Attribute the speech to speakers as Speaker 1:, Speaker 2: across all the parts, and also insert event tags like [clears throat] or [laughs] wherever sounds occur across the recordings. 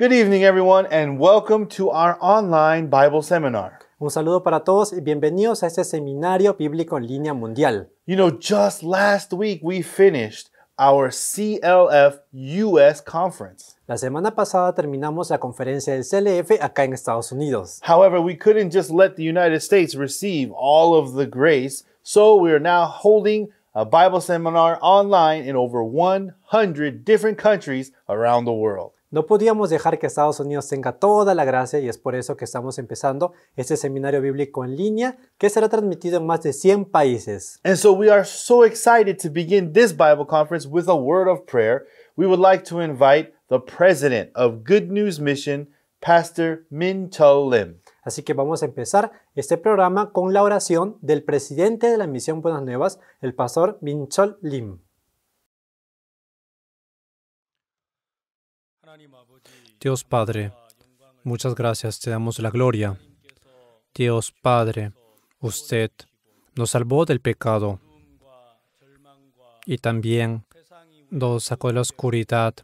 Speaker 1: Good evening, everyone, and welcome to our online Bible seminar. Un saludo para todos y bienvenidos a este seminario bíblico en línea mundial. You know, just last week we finished our CLF US conference. La semana pasada terminamos la conferencia del CLF acá en Estados Unidos. However, we couldn't just let the United States receive all of the grace, so we are now holding a Bible seminar online in over 100 different countries around the world.
Speaker 2: No podíamos dejar que Estados Unidos tenga toda la gracia y es por eso que estamos empezando este seminario bíblico en línea que será transmitido en más de 100 países. And so we are
Speaker 1: so excited to begin this Bible conference with a word of prayer. We would like to invite the president of Good News Mission, Pastor Min Lim. Así que
Speaker 2: vamos a empezar este programa con la oración del presidente de la Misión Buenas Nuevas, el pastor Min Chol Lim. Dios Padre, muchas gracias, te damos la gloria. Dios Padre, usted nos salvó del pecado y también nos sacó de la oscuridad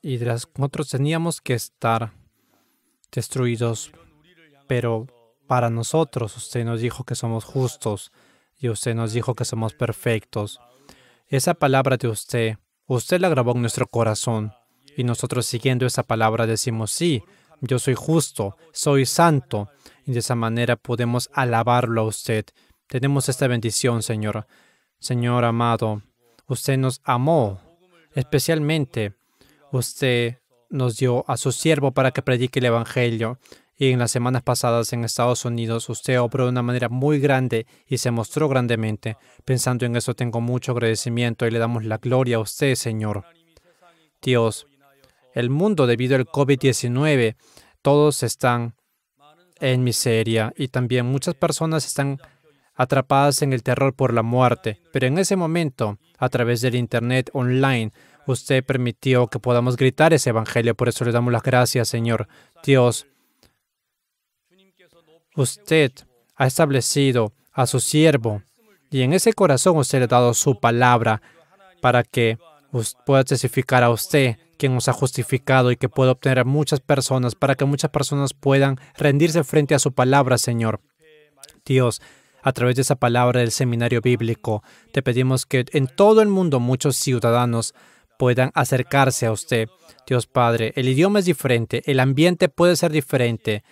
Speaker 2: y nosotros teníamos que estar destruidos, pero para nosotros usted nos dijo que somos justos y usted nos dijo que somos perfectos. Esa palabra de usted, usted la grabó en nuestro corazón y nosotros siguiendo esa palabra decimos, sí, yo soy justo, soy santo. Y de esa manera podemos alabarlo a usted. Tenemos esta bendición, Señor. Señor amado, usted nos amó. Especialmente, usted nos dio a su siervo para que predique el Evangelio. Y en las semanas pasadas en Estados Unidos, usted obró de una manera muy grande y se mostró grandemente. Pensando en eso, tengo mucho agradecimiento y le damos la gloria a usted, Señor. Dios, el mundo debido al COVID-19. Todos están en miseria y también muchas personas están atrapadas en el terror por la muerte. Pero en ese momento, a través del Internet online, usted permitió que podamos gritar ese Evangelio. Por eso le damos las gracias, Señor Dios. Usted ha establecido a su siervo y en ese corazón usted le ha dado su palabra para que pueda testificar a usted quien nos ha justificado y que puede obtener a muchas personas para que muchas personas puedan rendirse frente a su palabra, Señor. Dios, a través de esa palabra del seminario bíblico, te pedimos que en todo el mundo muchos ciudadanos puedan acercarse a usted. Dios Padre, el idioma es diferente, el ambiente puede ser diferente.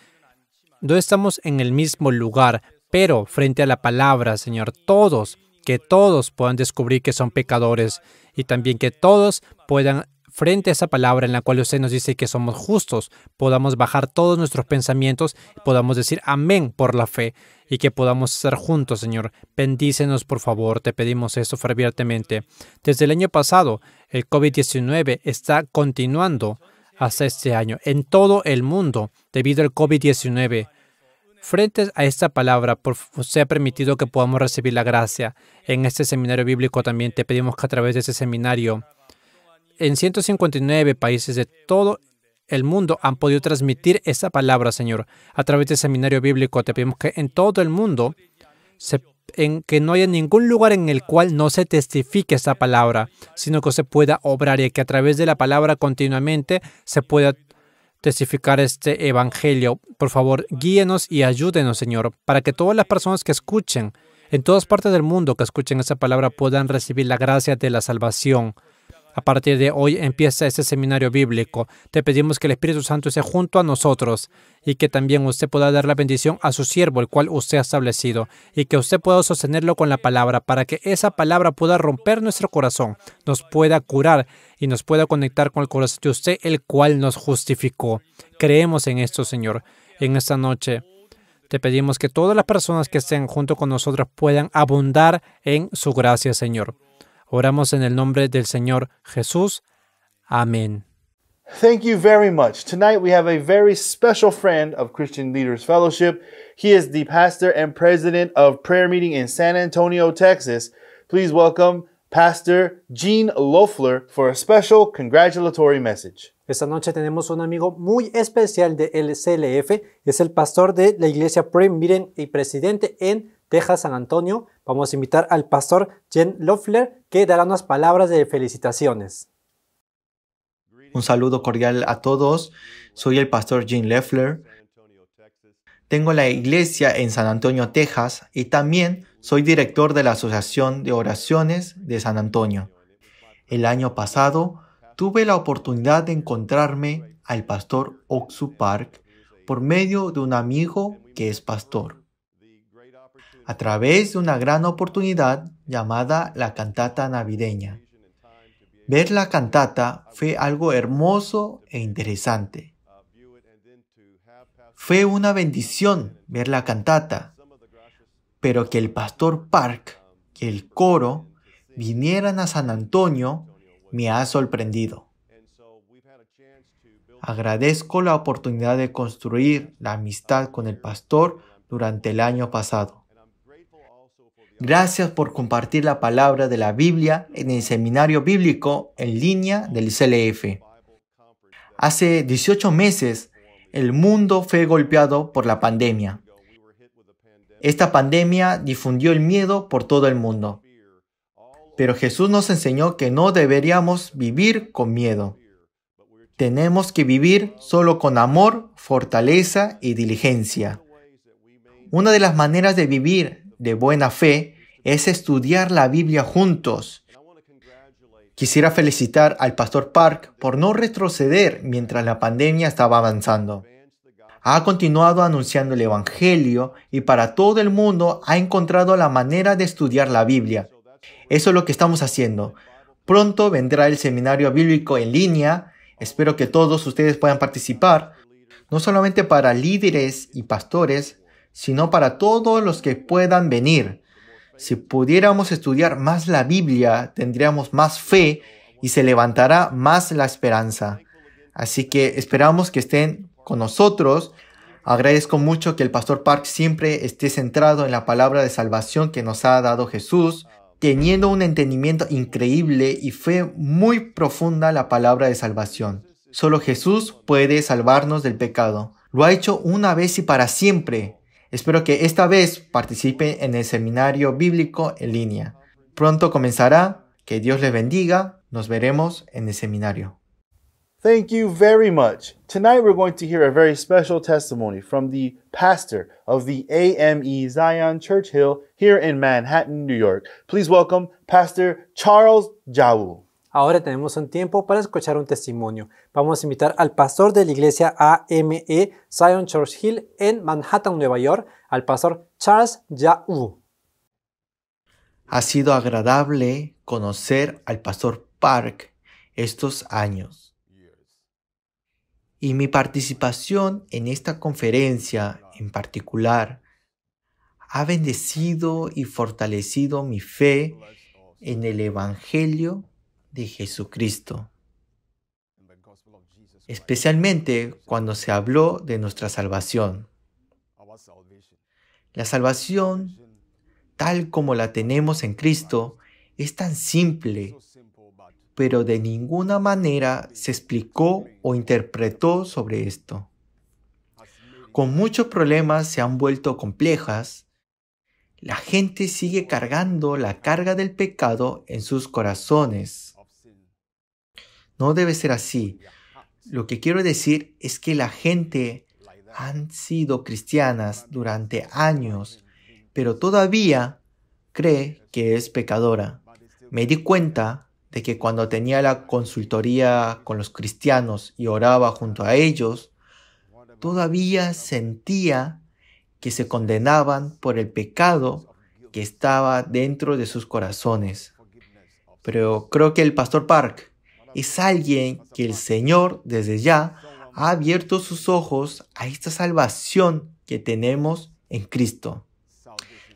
Speaker 2: No estamos en el mismo lugar, pero frente a la palabra, Señor, todos, que todos puedan descubrir que son pecadores y también que todos puedan frente a esa palabra en la cual usted nos dice que somos justos, podamos bajar todos nuestros pensamientos, podamos decir amén por la fe y que podamos estar juntos, Señor. Bendícenos, por favor, te pedimos eso fervientemente. Desde el año pasado, el COVID-19 está continuando hasta este año en todo el mundo debido al COVID-19. Frente a esta palabra, por, se ha permitido que podamos recibir la gracia. En este seminario bíblico también te pedimos que a través de ese seminario en 159 países de todo el mundo han podido transmitir esa palabra, Señor. A través del seminario bíblico te pedimos que en todo el mundo, en que no haya ningún lugar en el cual no se testifique esa palabra, sino que se pueda obrar y que a través de la palabra continuamente se pueda testificar este evangelio. Por favor, guíenos y ayúdenos, Señor, para que todas las personas que escuchen en todas partes del mundo que escuchen esa palabra puedan recibir la gracia de la salvación a partir de hoy empieza este seminario bíblico. Te pedimos que el Espíritu Santo esté junto a nosotros y que también usted pueda dar la bendición a su siervo, el cual usted ha establecido, y que usted pueda sostenerlo con la palabra para que esa palabra pueda romper nuestro corazón, nos pueda curar y nos pueda conectar con el corazón de usted, el cual nos justificó. Creemos en esto, Señor, en esta noche. Te pedimos que todas las personas que estén junto con nosotros puedan abundar en su gracia, Señor. Oramos en el nombre del Señor Jesús. Amén.
Speaker 1: Thank you very much. Tonight we have a very special friend of Christian Leaders Fellowship. He is the pastor and president of prayer meeting in San Antonio, Texas. Please welcome Pastor Gene Loeffler for a special congratulatory
Speaker 2: message. Esta noche tenemos un amigo muy especial de LCLF, es el pastor de la iglesia Prayer Meeting y presidente en Texas, San Antonio, vamos a invitar al pastor Jen Loeffler, que dará unas palabras de felicitaciones.
Speaker 3: Un saludo cordial a todos. Soy el pastor Jen Loeffler. Tengo la iglesia en San Antonio, Texas, y también soy director de la Asociación de Oraciones de San Antonio. El año pasado tuve la oportunidad de encontrarme al pastor Oxu Park por medio de un amigo que es pastor a través de una gran oportunidad llamada la cantata navideña. Ver la cantata fue algo hermoso e interesante. Fue una bendición ver la cantata, pero que el pastor Park y el coro vinieran a San Antonio me ha sorprendido. Agradezco la oportunidad de construir la amistad con el pastor durante el año pasado. Gracias por compartir la palabra de la Biblia en el seminario bíblico en línea del CLF. Hace 18 meses, el mundo fue golpeado por la pandemia. Esta pandemia difundió el miedo por todo el mundo. Pero Jesús nos enseñó que no deberíamos vivir con miedo. Tenemos que vivir solo con amor, fortaleza y diligencia. Una de las maneras de vivir de buena fe es estudiar la Biblia juntos. Quisiera felicitar al pastor Park por no retroceder mientras la pandemia estaba avanzando. Ha continuado anunciando el Evangelio y para todo el mundo ha encontrado la manera de estudiar la Biblia. Eso es lo que estamos haciendo. Pronto vendrá el seminario bíblico en línea. Espero que todos ustedes puedan participar, no solamente para líderes y pastores, sino para todos los que puedan venir. Si pudiéramos estudiar más la Biblia, tendríamos más fe y se levantará más la esperanza. Así que esperamos que estén con nosotros. Agradezco mucho que el pastor Park siempre esté centrado en la palabra de salvación que nos ha dado Jesús, teniendo un entendimiento increíble y fe muy profunda la palabra de salvación. Solo Jesús puede salvarnos del pecado. Lo ha hecho una vez y para siempre. Espero que esta vez participe en el seminario bíblico en línea. Pronto comenzará. Que Dios les bendiga. Nos veremos en el seminario.
Speaker 1: Thank you very much. Tonight we're going to hear a very special testimony from the pastor of the AME Zion Church Hill here in Manhattan, New York. Please welcome
Speaker 2: Pastor Charles Jawu. Ahora tenemos un tiempo para escuchar un testimonio. Vamos a invitar al pastor de la iglesia AME Zion Church Hill en Manhattan, Nueva York, al pastor
Speaker 3: Charles Yau. Ha sido agradable conocer al pastor Park estos años. Y mi participación en esta conferencia en particular ha bendecido y fortalecido mi fe en el Evangelio de Jesucristo, especialmente cuando se habló de nuestra salvación. La salvación, tal como la tenemos en Cristo, es tan simple, pero de ninguna manera se explicó o interpretó sobre esto. Con muchos problemas se han vuelto complejas, la gente sigue cargando la carga del pecado en sus corazones no debe ser así. Ah, Lo que quiero decir es que la gente han sido cristianas durante años, pero todavía cree que es pecadora. Me di cuenta de que cuando tenía la consultoría con los cristianos y oraba junto a ellos, todavía sentía que se condenaban por el pecado que estaba dentro de sus corazones. Pero creo que el pastor Park es alguien que el Señor desde ya ha abierto sus ojos a esta salvación que tenemos en Cristo.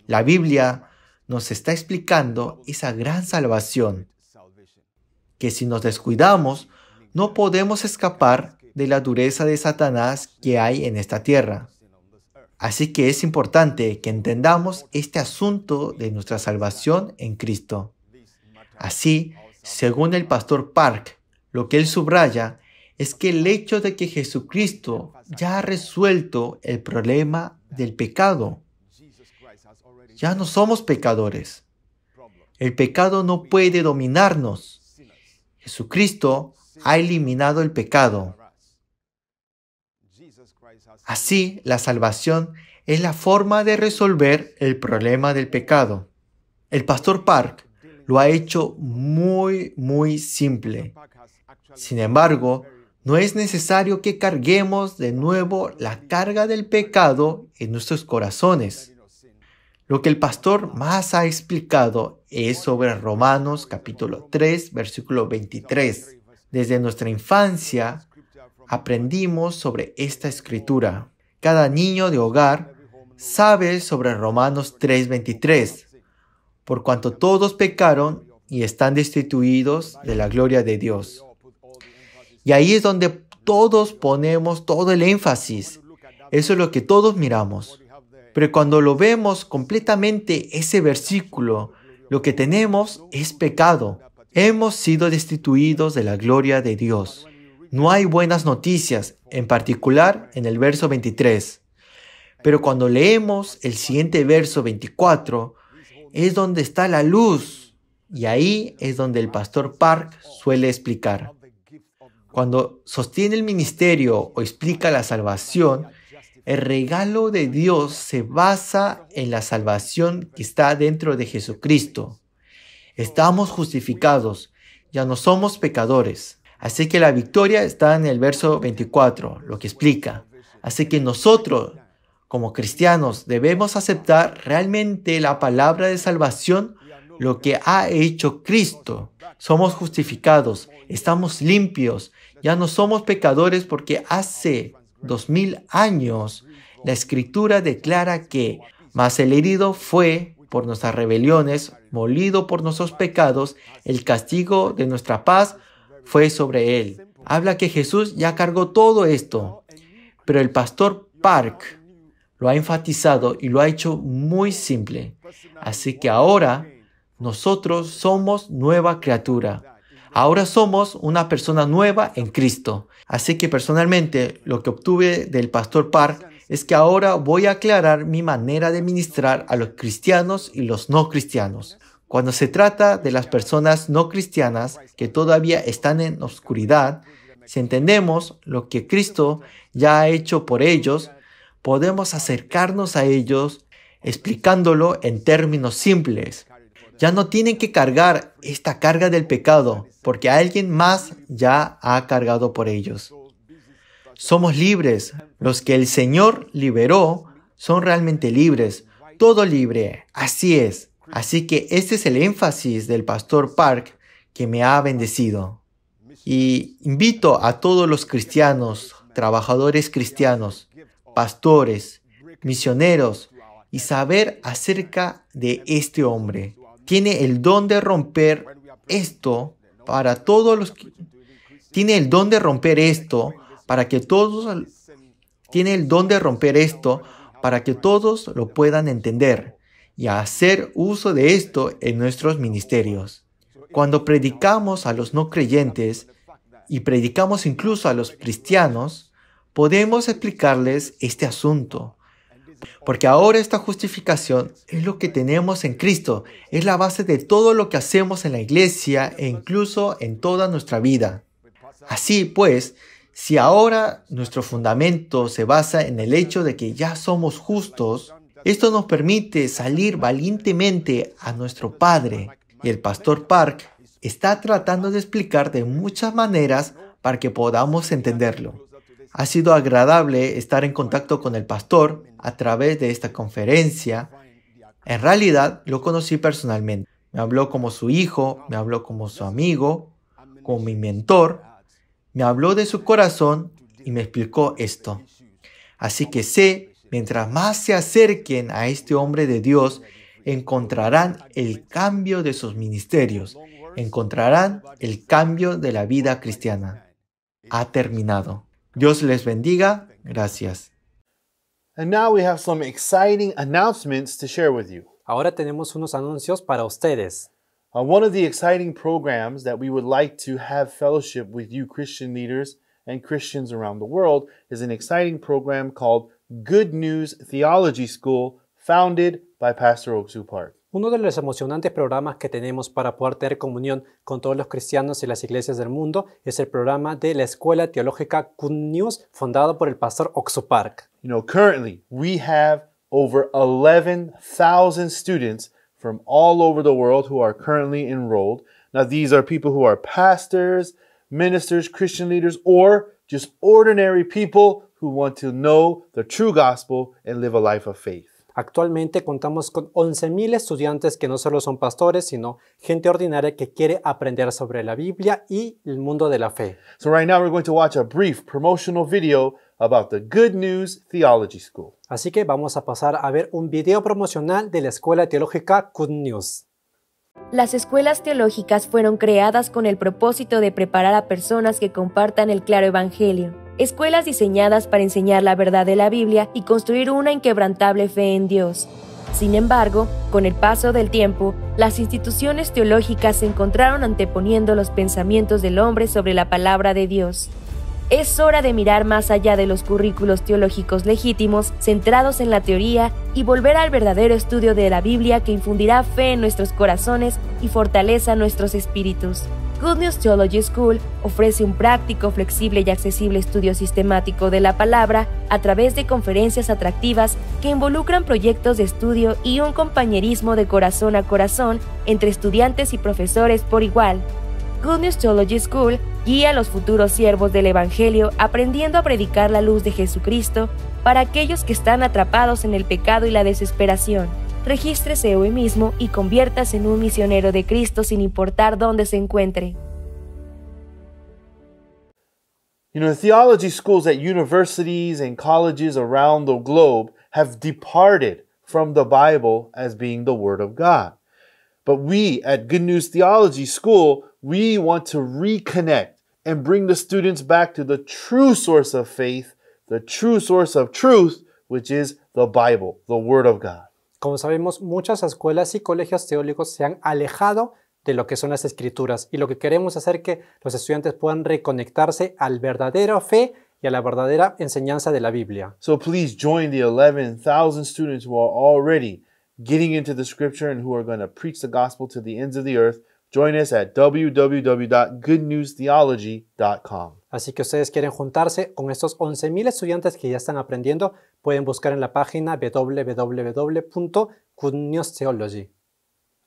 Speaker 3: La Biblia nos está explicando esa gran salvación, que si nos descuidamos no podemos escapar de la dureza de Satanás que hay en esta tierra. Así que es importante que entendamos este asunto de nuestra salvación en Cristo. Así según el pastor Park, lo que él subraya es que el hecho de que Jesucristo ya ha resuelto el problema del pecado. Ya no somos pecadores. El pecado no puede dominarnos. Jesucristo ha eliminado el pecado. Así, la salvación es la forma de resolver el problema del pecado. El pastor Park lo ha hecho muy, muy simple. Sin embargo, no es necesario que carguemos de nuevo la carga del pecado en nuestros corazones. Lo que el pastor más ha explicado es sobre Romanos capítulo 3, versículo 23. Desde nuestra infancia aprendimos sobre esta escritura. Cada niño de hogar sabe sobre Romanos 23 por cuanto todos pecaron y están destituidos de la gloria de Dios. Y ahí es donde todos ponemos todo el énfasis. Eso es lo que todos miramos. Pero cuando lo vemos completamente ese versículo, lo que tenemos es pecado. Hemos sido destituidos de la gloria de Dios. No hay buenas noticias, en particular en el verso 23. Pero cuando leemos el siguiente verso 24, es donde está la luz. Y ahí es donde el pastor Park suele explicar. Cuando sostiene el ministerio o explica la salvación, el regalo de Dios se basa en la salvación que está dentro de Jesucristo. Estamos justificados, ya no somos pecadores. Así que la victoria está en el verso 24, lo que explica. Así que nosotros como cristianos debemos aceptar realmente la palabra de salvación, lo que ha hecho Cristo. Somos justificados, estamos limpios, ya no somos pecadores porque hace dos mil años la escritura declara que mas el herido fue por nuestras rebeliones, molido por nuestros pecados, el castigo de nuestra paz fue sobre él. Habla que Jesús ya cargó todo esto. Pero el pastor Park lo ha enfatizado y lo ha hecho muy simple. Así que ahora nosotros somos nueva criatura. Ahora somos una persona nueva en Cristo. Así que personalmente lo que obtuve del pastor Park es que ahora voy a aclarar mi manera de ministrar a los cristianos y los no cristianos. Cuando se trata de las personas no cristianas que todavía están en oscuridad, si entendemos lo que Cristo ya ha hecho por ellos, podemos acercarnos a ellos explicándolo en términos simples. Ya no tienen que cargar esta carga del pecado, porque alguien más ya ha cargado por ellos. Somos libres. Los que el Señor liberó son realmente libres. Todo libre. Así es. Así que este es el énfasis del pastor Park que me ha bendecido. Y invito a todos los cristianos, trabajadores cristianos, pastores, misioneros y saber acerca de este hombre. Tiene el don de romper esto para todos los que... Tiene el don de romper esto para que todos... Tiene el don de romper esto para que todos lo puedan entender y hacer uso de esto en nuestros ministerios. Cuando predicamos a los no creyentes y predicamos incluso a los cristianos, podemos explicarles este asunto. Porque ahora esta justificación es lo que tenemos en Cristo, es la base de todo lo que hacemos en la iglesia e incluso en toda nuestra vida. Así pues, si ahora nuestro fundamento se basa en el hecho de que ya somos justos, esto nos permite salir valientemente a nuestro Padre. Y el pastor Park está tratando de explicar de muchas maneras para que podamos entenderlo. Ha sido agradable estar en contacto con el pastor a través de esta conferencia. En realidad lo conocí personalmente. Me habló como su hijo, me habló como su amigo, como mi mentor. Me habló de su corazón y me explicó esto. Así que sé, mientras más se acerquen a este hombre de Dios, encontrarán el cambio de sus ministerios, encontrarán el cambio de la vida cristiana. Ha terminado. Dios les bendiga. Gracias. And now we have some
Speaker 1: exciting announcements to share with you. Ahora tenemos unos anuncios para ustedes. Uh, one of the exciting programs that we would like to have fellowship with you Christian leaders and Christians around the world is an exciting program called Good News Theology School, founded by Pastor Oksu Park.
Speaker 2: Uno de los emocionantes programas que tenemos para poder tener comunión con todos los cristianos y las iglesias del mundo es el programa de la Escuela Teológica Good News, fundado por el pastor Oxo Park. You know, currently we have
Speaker 1: over 11,000 students from all over the world who are currently enrolled. Now these are people who are pastors, ministers, Christian leaders, or just ordinary people who want to know the true gospel and live a life of
Speaker 2: faith. Actualmente contamos con 11.000 estudiantes que no solo son pastores, sino gente ordinaria que quiere aprender sobre la Biblia y el mundo de la fe. So right now we're going to watch
Speaker 1: a brief promotional video about the Good News Theology School. Así que vamos a pasar
Speaker 2: a ver un video promocional de la Escuela Teológica Good News.
Speaker 4: Las escuelas teológicas fueron creadas con el propósito de preparar a personas que compartan el claro evangelio, escuelas diseñadas para enseñar la verdad de la Biblia y construir una inquebrantable fe en Dios. Sin embargo, con el paso del tiempo, las instituciones teológicas se encontraron anteponiendo los pensamientos del hombre sobre la palabra de Dios. Es hora de mirar más allá de los currículos teológicos legítimos centrados en la teoría y volver al verdadero estudio de la Biblia que infundirá fe en nuestros corazones y fortaleza nuestros espíritus. Good News Theology School ofrece un práctico, flexible y accesible estudio sistemático de la palabra a través de conferencias atractivas que involucran proyectos de estudio y un compañerismo de corazón a corazón entre estudiantes y profesores por igual. Good Theology School guía a los futuros siervos del Evangelio aprendiendo a predicar la luz de Jesucristo para aquellos que están atrapados en el pecado y la desesperación. Regístrese hoy mismo y conviértase en un misionero de Cristo sin importar dónde se encuentre.
Speaker 1: You theology schools at universities and colleges around the globe have departed from the Bible as being the Word of God. But we at Good News Theology School, we want to reconnect and bring the students back to the true source of faith, the true source of truth, which is the Bible, the Word of God.
Speaker 2: Como sabemos, muchas escuelas y colegios teológicos se han alejado de lo que son las escrituras y lo que queremos hacer es que los estudiantes puedan reconectarse al verdadero fe y a la verdadera enseñanza de la Biblia.
Speaker 1: So please join the 11,000 students who are already getting into the scripture and who are going to preach the gospel to the ends of the earth, join us at www.goodnewstheology.com.
Speaker 2: Así que ustedes quieren juntarse con estos 11.000 estudiantes que ya están aprendiendo, pueden buscar en la página www.goodnewstheology.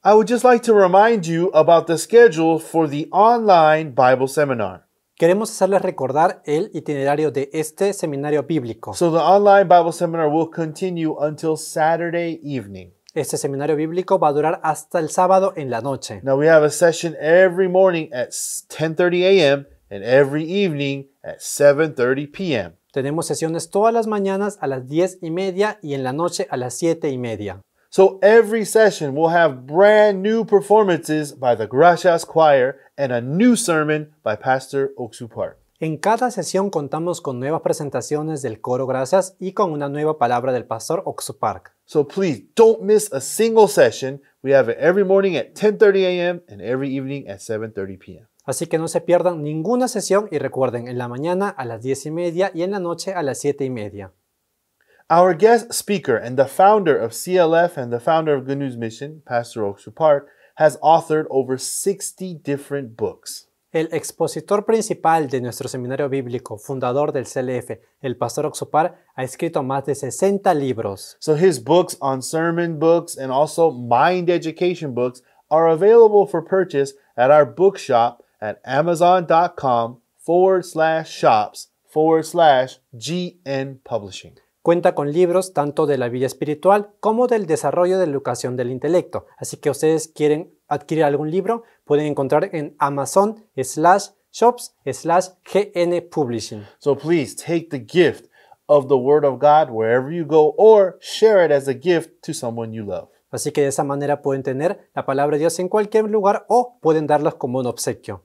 Speaker 2: I would just like to remind you
Speaker 1: about the schedule for the online Bible seminar. Queremos hacerles recordar
Speaker 2: el itinerario de este seminario
Speaker 1: bíblico. So the online Bible seminar will continue until Saturday evening. Este seminario bíblico va a durar hasta el sábado en la noche. Now we have a session every morning at 10:30 a.m. and every evening at 7:30 p.m. Tenemos sesiones todas las mañanas a las 10 y media y en la noche a las 7 y media. So every session will have brand new performances by the Gracias Choir and a new sermon by Pastor Oksu Park. En cada sesión contamos con nuevas presentaciones del coro Gracias y con una nueva palabra del pastor Park So please don't miss a single session. We have it every morning at 10:30 a.m. and
Speaker 2: every evening at 7:30 p.m. Así que no se pierdan ninguna sesión y recuerden en la mañana a las 10 y media y en la noche a las 7 y media. Our guest speaker and the
Speaker 1: founder of CLF and the founder of Good News Mission, Pastor Oksu Park, has authored over
Speaker 2: 60 different books. El expositor principal de nuestro seminario bíblico, fundador del CLF, el pastor Oxopar, ha escrito más de 60 libros. So his
Speaker 1: books on sermon books and also mind education books are available for purchase at our bookshop at amazon.com forward slash shops
Speaker 2: forward slash GN Publishing. Cuenta con libros tanto de la vida espiritual como del desarrollo de la educación del intelecto. Así que ustedes quieren adquirir algún libro, pueden encontrar en Amazon slash shops slash GN Publishing.
Speaker 1: So please take the gift of the Word of God wherever you go or share it as a gift to someone you love. Así que de esa manera pueden tener la palabra de Dios en cualquier lugar o pueden darlas como un obsequio.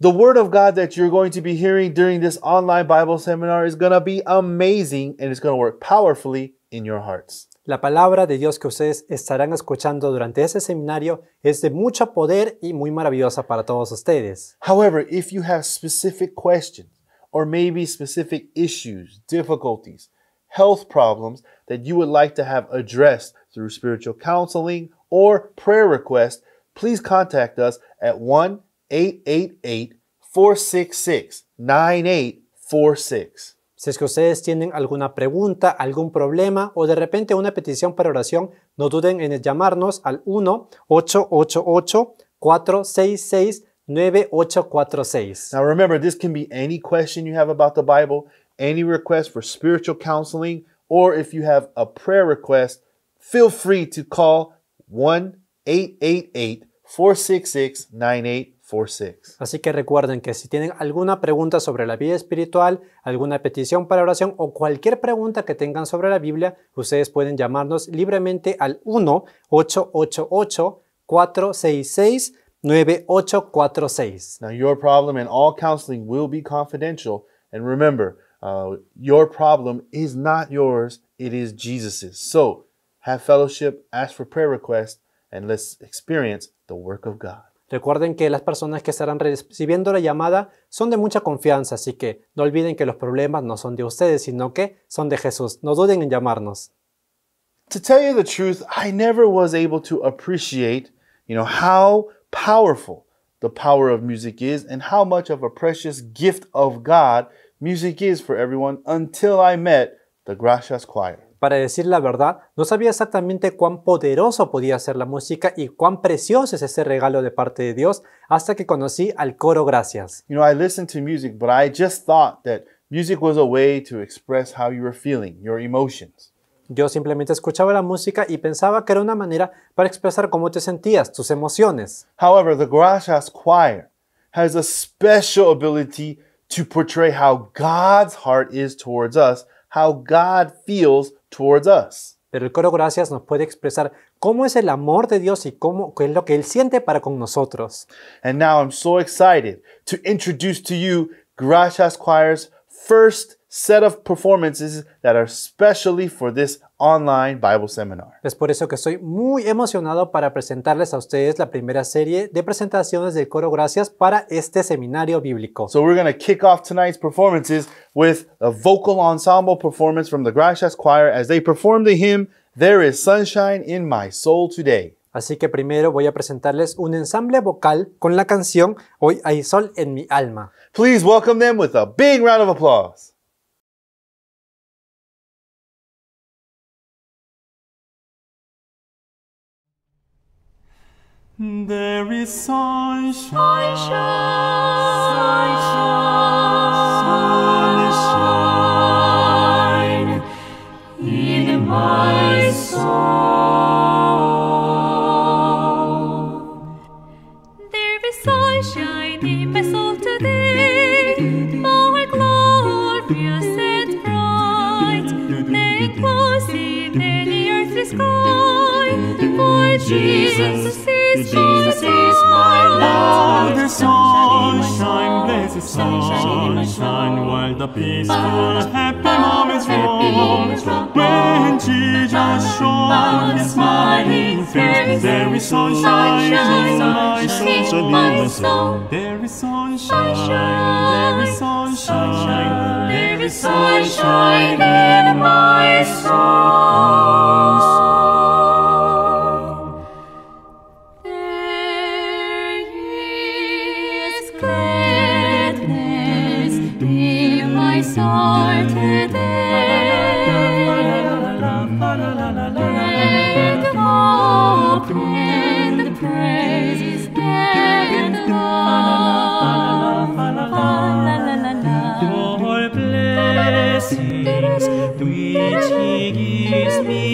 Speaker 1: The Word of God that you're going to be hearing during this online Bible seminar is going to be amazing and it's going to work powerfully in your hearts.
Speaker 2: La palabra de Dios que ustedes estarán escuchando durante ese seminario es de mucho poder y muy maravillosa para todos ustedes. However, if you have specific questions
Speaker 1: or maybe specific issues, difficulties, health problems that you would like to have addressed through spiritual counseling or prayer request, please contact us at 1 888 466
Speaker 2: 9846. Si es que ustedes tienen alguna pregunta, algún problema o de repente una petición para oración, no duden en llamarnos al 1-888-466-9846. Now remember, this can be any question
Speaker 1: you have about the Bible, any request for spiritual counseling, or if you have a prayer request, feel free to call 1 888
Speaker 2: 466 9846. Así que recuerden que si tienen alguna pregunta sobre la vida espiritual, alguna petición para oración o cualquier pregunta que tengan sobre la Biblia, ustedes pueden llamarnos libremente al 1-888 466 9846. Now your problem and all counseling will be confidential
Speaker 1: and remember, uh, your problem is not yours, it is Jesus's. So, have fellowship, ask for prayer requests and let's experience the work of
Speaker 2: God. Recuerden que las personas que estarán recibiendo la llamada son de mucha confianza, así que no olviden que los problemas no son de ustedes, sino que son de Jesús. No duden en llamarnos.
Speaker 1: To tell you the truth, I never was able to appreciate, you know, how powerful the power of music is and how much of a precious gift of God music is for everyone until I met the Gracias Choir. Para decir la verdad,
Speaker 2: no sabía exactamente cuán poderoso podía ser la música y cuán precioso es ese regalo de parte de Dios hasta que conocí al coro Gracias.
Speaker 1: You know, I listened to music, but I just thought that music was a way to express how you were feeling, your emotions. Yo simplemente escuchaba la música y pensaba que era una manera para expresar cómo te sentías, tus emociones. However, the Gracias choir has a special ability to portray how God's heart is towards us, how God feels towards us. Pero el coro Gracias nos puede expresar cómo es el amor de Dios y cómo qué es lo que él siente para con nosotros. And now I'm so excited to introduce to you Gracias Choir's first set of performances that are specially for this online Bible seminar.
Speaker 2: Es por eso que estoy muy emocionado para presentarles a ustedes la primera serie de presentaciones del coro Gracias para este seminario bíblico. So we're going to kick off tonight's
Speaker 1: performances with a vocal ensemble performance from the Gracias choir as they perform the hymn There is sunshine in my soul today. Así que primero voy a presentarles un ensamble vocal con la canción Hoy hay sol en mi alma. Please welcome them with a big round of applause.
Speaker 5: There is sunshine, sunshine, sunshine, sunshine in my
Speaker 6: soul. There is sunshine in my soul today, more glorious and bright than closing
Speaker 5: any earthly sky. For Jesus is Jesus, is my Lord. The sunshine
Speaker 6: blazes, sunshine, while the peaceful, happy moments roll. When Jesus shone his smiling face, there is sunshine in my
Speaker 5: soul. There is sunshine, there is sunshine, there is sunshine in my soul.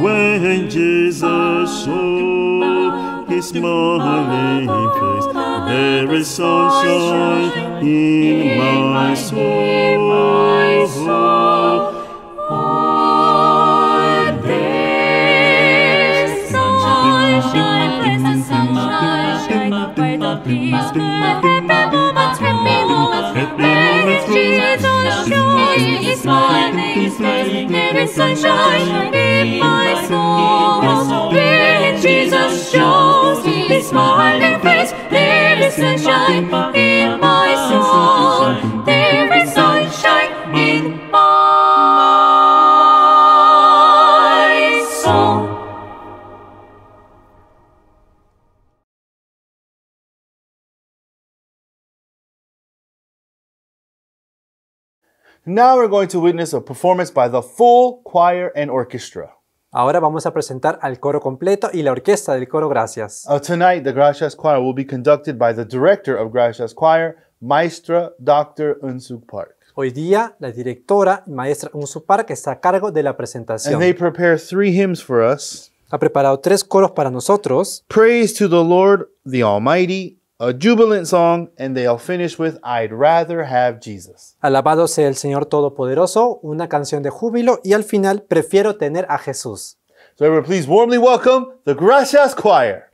Speaker 6: When Jesus showed his smiling face, there is sunshine in my soul.
Speaker 5: smiling, he's smiling, he's smiling, there is sunshine in my soul. There Jesus shows his smiling face, there is sunshine in my soul.
Speaker 1: Now we're going to witness a performance by the full choir and orchestra. Ahora vamos a presentar al coro completo
Speaker 2: y la orquesta del coro Gracias.
Speaker 1: Uh, tonight, the Gracias Choir will be conducted by the director of Gracias Choir, Maestra Dr. Unsuk Park. Hoy día, la directora y maestra
Speaker 2: Unsuk Park está a cargo de la presentación. And they
Speaker 1: prepare three hymns for us. Ha preparado tres coros para nosotros. Praise to the Lord, the Almighty, a jubilant song, and they'll finish with I'd rather have Jesus. Alabado sea el Señor Todopoderoso,
Speaker 2: una canción de júbilo y al final prefiero tener a Jesús. So everyone please warmly welcome the Gracias Choir.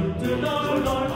Speaker 6: Lord, the Lord, Lord.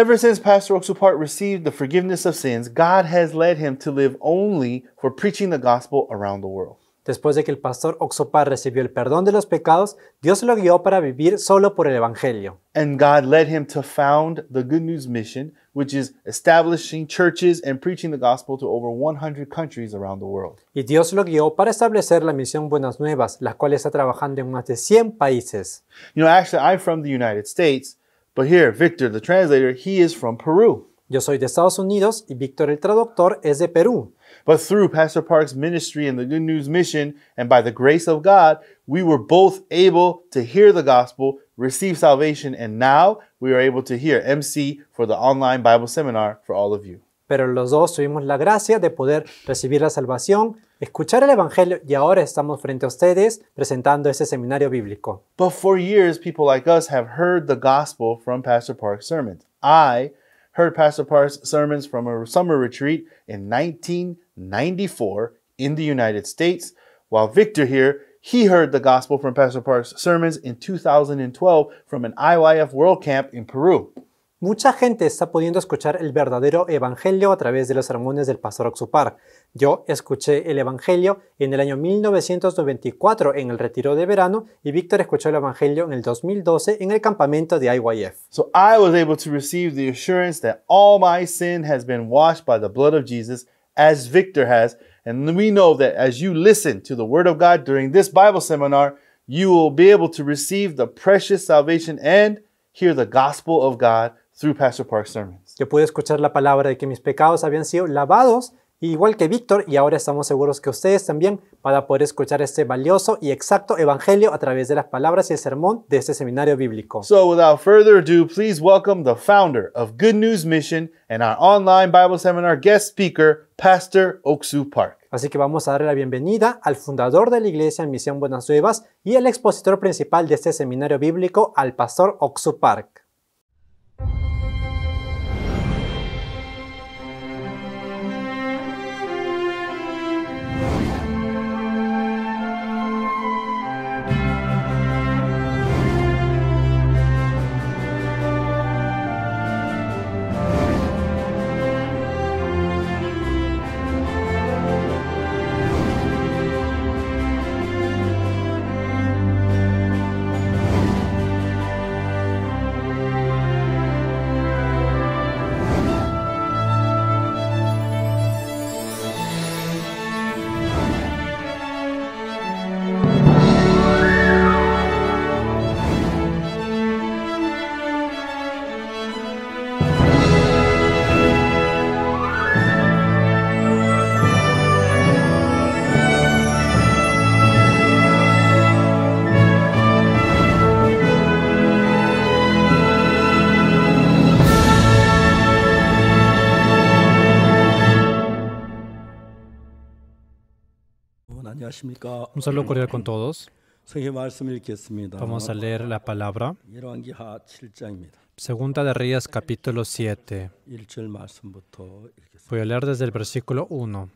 Speaker 1: Ever since Pastor Oxupart received the forgiveness of sins, God has led him to live only for preaching the gospel around the world. Después de que el pastor Oxupart recibió el perdón de los pecados, Dios lo guió para vivir solo por el evangelio. And God led him to found the Good News Mission, which is establishing churches and preaching the gospel to over 100 countries around the world. Y Dios lo guió para establecer la misión Buenas Nuevas, la cual está trabajando en más de 100 países. You know, actually I'm from the United States, but here, Victor, the translator, he is from Peru. Yo soy de Estados Unidos y Víctor el traductor es de Perú. But through Pastor Park's ministry and the Good News Mission, and by the grace of God, we were both able to hear the gospel, receive salvation, and now we are able to hear MC for the online Bible seminar for
Speaker 2: all of you pero los dos tuvimos la gracia de poder recibir la salvación, escuchar el evangelio y ahora estamos frente a ustedes presentando este seminario bíblico. But for years people
Speaker 1: like us have heard the gospel from Pastor Park's sermons. I heard Pastor Park's sermons from a summer retreat in 1994 in the United States, while Victor here he heard the gospel from Pastor Park's sermons in 2012
Speaker 2: from an IYF World Camp in Peru. Mucha gente está pudiendo escuchar el verdadero evangelio a través de los sermones del pastor Oxupar. Yo escuché el evangelio en el año 1994 en el retiro de verano y Víctor escuchó el evangelio en el 2012 en el campamento de IYF. So I was able to receive the assurance that all my sin
Speaker 1: has been washed by the blood of Jesus as Victor has and we know that as you listen to the word of God during this Bible seminar, you will be able to receive the precious
Speaker 2: salvation and hear the gospel of God yo pude escuchar la palabra de que mis pecados habían sido lavados, igual que Víctor, y ahora estamos seguros que ustedes también van a poder escuchar este valioso y exacto evangelio a través de las palabras y el sermón de este seminario
Speaker 1: bíblico. So without further ado, please welcome the founder of Good News Mission and our
Speaker 2: online Bible seminar guest speaker, Pastor Oksu Park. Así que vamos a darle la bienvenida al fundador de la iglesia en Misión Buenas Nuevas y el expositor principal de este seminario bíblico, al pastor Oksu Park.
Speaker 7: Un saludo cordial con todos. Vamos a leer la palabra.
Speaker 2: Segunda de Rías, capítulo 7. Voy a leer desde el versículo 1.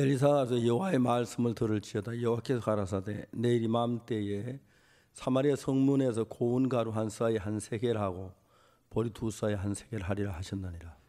Speaker 7: 엘리사가 여호와의 말씀을 들을지어다 여호와께서 가라사대 내일 이맘때에 사마리아 성문에서 고운 가루 한 싸이 한 세겔 하고 보리 두 싸이 한 세겔
Speaker 2: 하리라 하셨느니라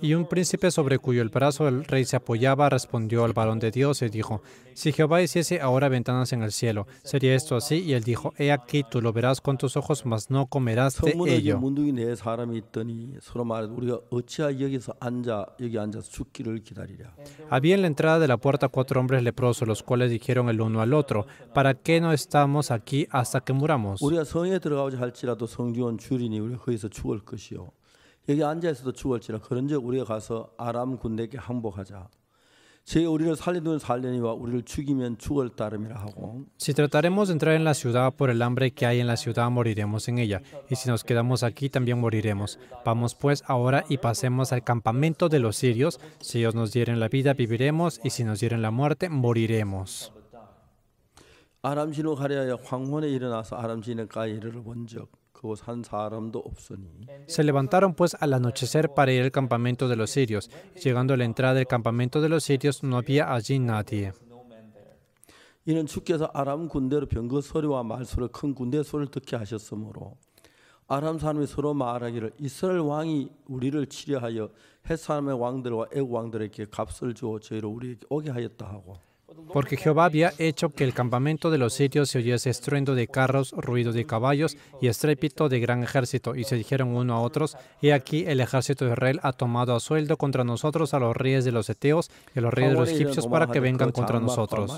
Speaker 2: Y un príncipe sobre cuyo el brazo el rey se apoyaba respondió al varón de Dios y dijo, si Jehová hiciese ahora ventanas en el cielo, ¿sería esto así? Y él dijo, he aquí, tú lo verás con tus ojos, mas no comerás de ello. Había en la entrada de la puerta cuatro hombres leprosos, los cuales dijeron el uno al otro, ¿para qué no estamos aquí hasta que muramos? Si trataremos de entrar en la ciudad por el hambre que hay en la ciudad, moriremos en ella. Y si nos quedamos aquí, también moriremos. Vamos pues ahora y pasemos al campamento de los sirios. Si ellos nos dieren la vida, viviremos. Y si nos dieren la muerte, moriremos. Se levantaron pues al anochecer para ir al campamento de los sirios. Llegando a la entrada del campamento de los sirios no había allí nadie.
Speaker 7: 이는 주께서 아람 군대로 병거 소리와 말소를 큰 군대 소리를 듣게 하셨으므로 아람 사람이 서로 말하기를 이스라엘 왕이 우리를 치려하여 헷 사람의 왕들과 애국 왕들에게 값을 주어 저희를 우리에게 오게 하였다 하고
Speaker 2: porque Jehová había hecho que el campamento de los sirios se oyese estruendo de carros, ruido de caballos y estrépito de gran ejército, y se dijeron uno a otros, He aquí el ejército de Israel ha tomado a sueldo contra nosotros a los reyes de los eteos y a los reyes de los egipcios para que vengan contra nosotros.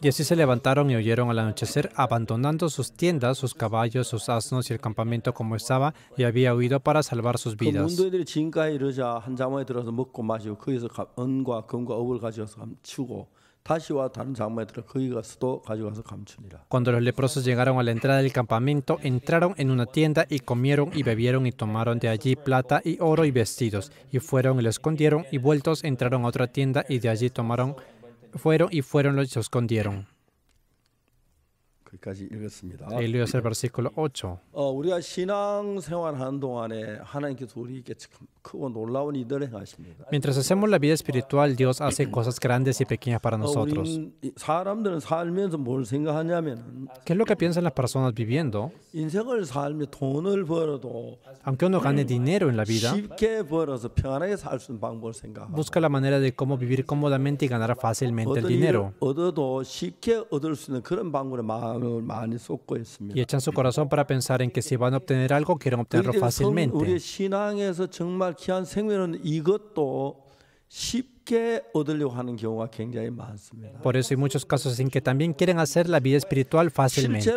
Speaker 2: Y así se levantaron y huyeron al anochecer, abandonando sus tiendas, sus caballos, sus asnos y el campamento como estaba, y había huido para salvar sus vidas. Cuando los leprosos llegaron a la entrada del campamento, entraron en una tienda y comieron y bebieron y tomaron de allí plata y oro y vestidos, y fueron y lo escondieron, y vueltos entraron a otra tienda y de allí tomaron, fueron y fueron los escondieron.
Speaker 7: 거기까지 읽었습니다.
Speaker 2: el versículo 8. Mientras hacemos la vida espiritual, Dios hace [clears throat] cosas grandes y pequeñas para nosotros. ¿Qué es lo que piensan las personas viviendo? aunque uno gane dinero en la vida, busca la manera de cómo vivir cómodamente y ganar fácilmente el dinero y echan su corazón para pensar en que si van a obtener algo, quieren obtenerlo fácilmente. Por eso hay muchos casos en que también quieren hacer la vida espiritual fácilmente.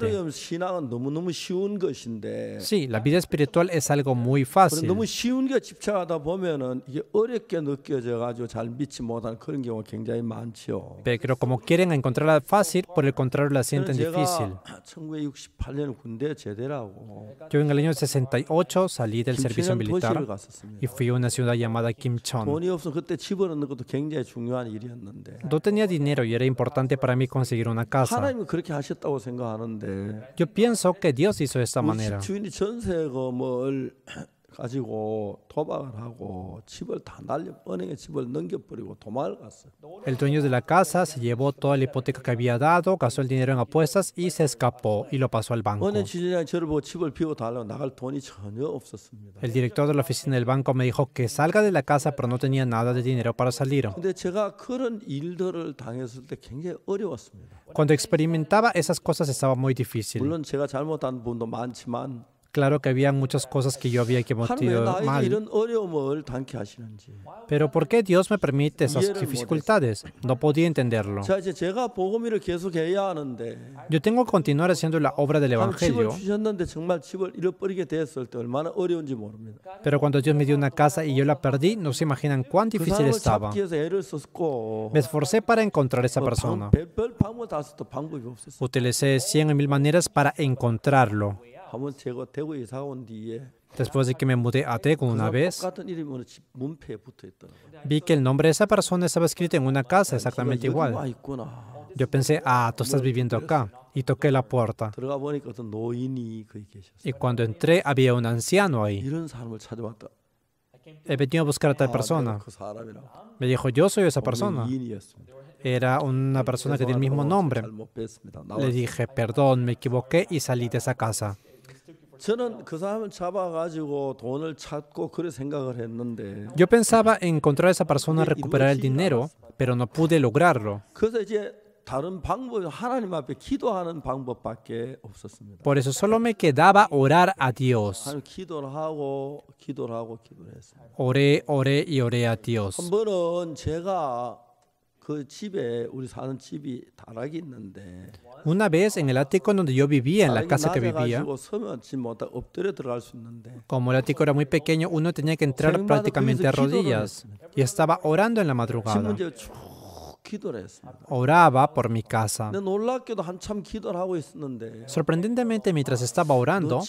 Speaker 2: Sí, la vida espiritual es algo muy fácil. Pero como quieren encontrarla fácil, por el contrario la sienten difícil. Yo en el año 68 salí del servicio militar y fui a una ciudad llamada Kimchon. No tenía dinero y era importante para mí conseguir una casa. Yo pienso que Dios hizo de esta manera. El dueño de la casa se llevó toda la hipoteca que había dado, gastó el dinero en apuestas y se escapó y lo pasó al banco. El director de la oficina del banco me dijo que salga de la casa, pero no tenía nada de dinero para salir. Cuando experimentaba esas cosas estaba muy difícil. Claro que había muchas cosas que yo había cometido mal. Pero ¿por qué Dios me permite esas dificultades? No podía entenderlo. Yo tengo que continuar haciendo la obra del Evangelio. Pero cuando Dios me dio una casa y yo la perdí, no se imaginan cuán difícil estaba.
Speaker 7: Me esforcé
Speaker 2: para encontrar a esa persona. Utilicé cien y mil maneras para encontrarlo. Después de que me mudé a Daegu una vez, vi que el nombre de esa persona estaba escrito en una casa exactamente igual. Yo pensé, ah, tú estás viviendo acá. Y toqué la puerta. Y cuando entré, había un anciano ahí. He venido a buscar a tal persona. Me dijo, yo soy esa persona. Era una persona que tenía el mismo nombre. Le dije, perdón, me equivoqué y salí de esa casa.
Speaker 7: 저는 그 사람을 잡아가지고 돈을 찾고 그래 생각을 했는데. Yo
Speaker 2: pensaba encontrar a esa persona recuperar el dinero, pero no pude lograrlo.
Speaker 7: 그래서 이제 다른 방법 하나님 앞에 기도하는 방법밖에 없었습니다.
Speaker 2: Por eso solo me quedaba orar a Dios.
Speaker 7: 기도를 하고 기도를 하고 기도를 했어요.
Speaker 2: Oré, oré y oré a Dios. 한
Speaker 7: 번은 제가
Speaker 2: Una vez en el ático donde yo vivía, en la casa que vivía, como el ático era muy pequeño, uno tenía que entrar prácticamente a rodillas y estaba orando en la madrugada. Oraba por mi casa. Sorprendentemente, mientras estaba orando,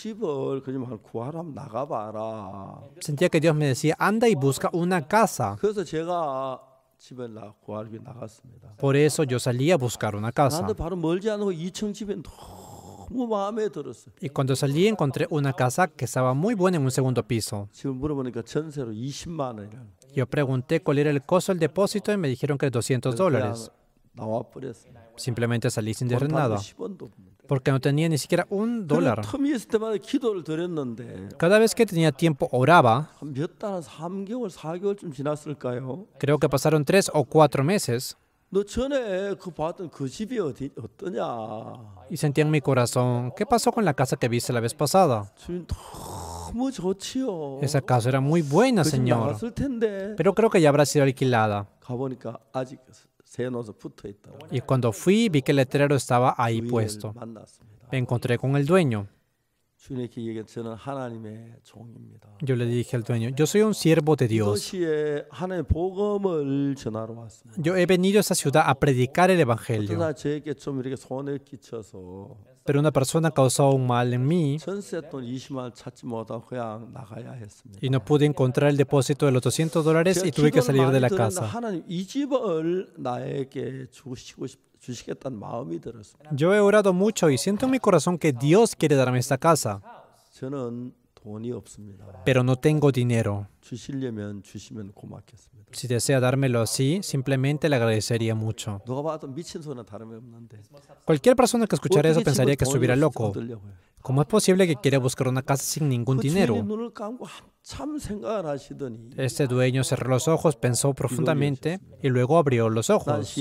Speaker 2: sentía que Dios me decía, anda y busca una casa. Por eso yo salí a buscar una casa. Y cuando salí encontré una casa que estaba muy buena en un segundo piso. Yo pregunté cuál era el costo del depósito y me dijeron que 200 dólares. Simplemente salí sin decir nada porque no tenía ni siquiera un dólar. Cada vez que tenía tiempo oraba. Creo que pasaron tres o cuatro meses. Y sentía en mi corazón, ¿qué pasó con la casa que viste la vez pasada? Esa casa era muy buena, Señor. Pero creo que ya habrá sido alquilada. Y cuando fui vi que el letrero estaba ahí puesto. Me encontré con el dueño. Yo le dije al dueño, yo soy un siervo de Dios. Yo he venido a esta ciudad a predicar el Evangelio. Pero una persona causó un mal en mí y no pude encontrar el depósito de los 200 dólares y tuve que salir de la casa. Yo he orado mucho y siento en mi corazón que Dios quiere darme esta casa pero no tengo dinero. Si desea dármelo así, simplemente le agradecería mucho. Cualquier persona que escuchara eso pensaría que estuviera loco. ¿Cómo es posible que quiera buscar una casa sin ningún dinero? Este dueño cerró los ojos, pensó profundamente y luego abrió los ojos.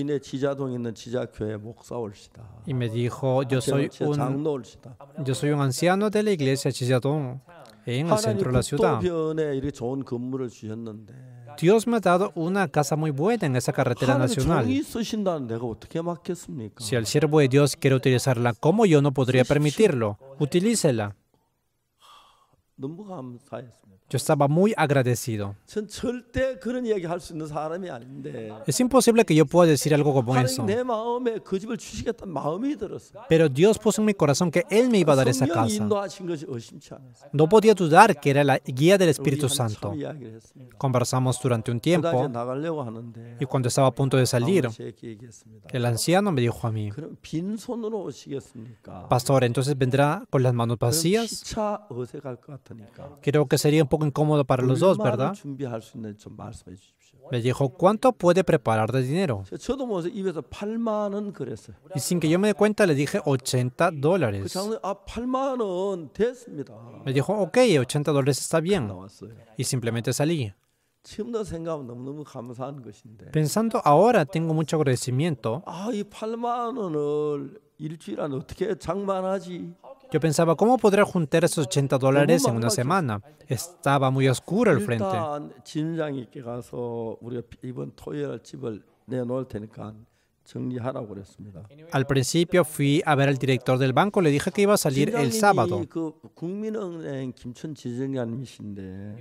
Speaker 2: Y me dijo, yo soy un, yo soy un anciano de la iglesia Chijadong en el centro de la ciudad. Dios me ha dado una casa muy buena en esa carretera nacional. Si el siervo de Dios quiere utilizarla, como yo no podría permitirlo? Utilícela. Yo estaba muy agradecido. Es imposible que yo pueda decir algo como eso. Pero Dios puso en mi corazón que Él me iba a dar esa casa. No podía dudar que era la guía del Espíritu Santo. Conversamos durante un tiempo y cuando estaba a punto de salir, el anciano me dijo a mí, Pastor, entonces vendrá con las manos vacías. Creo que sería un poco incómodo para los dos, ¿verdad? Me dijo, ¿cuánto puede preparar de dinero? Y sin que yo me dé cuenta le dije 80 dólares. Me dijo, ok, 80 dólares está bien. Y simplemente salí. Pensando ahora, tengo mucho agradecimiento. Yo pensaba, ¿cómo podría juntar esos 80 dólares en una semana? Estaba muy oscuro el frente. Al principio fui a ver al director del banco, le dije que iba a salir el sábado.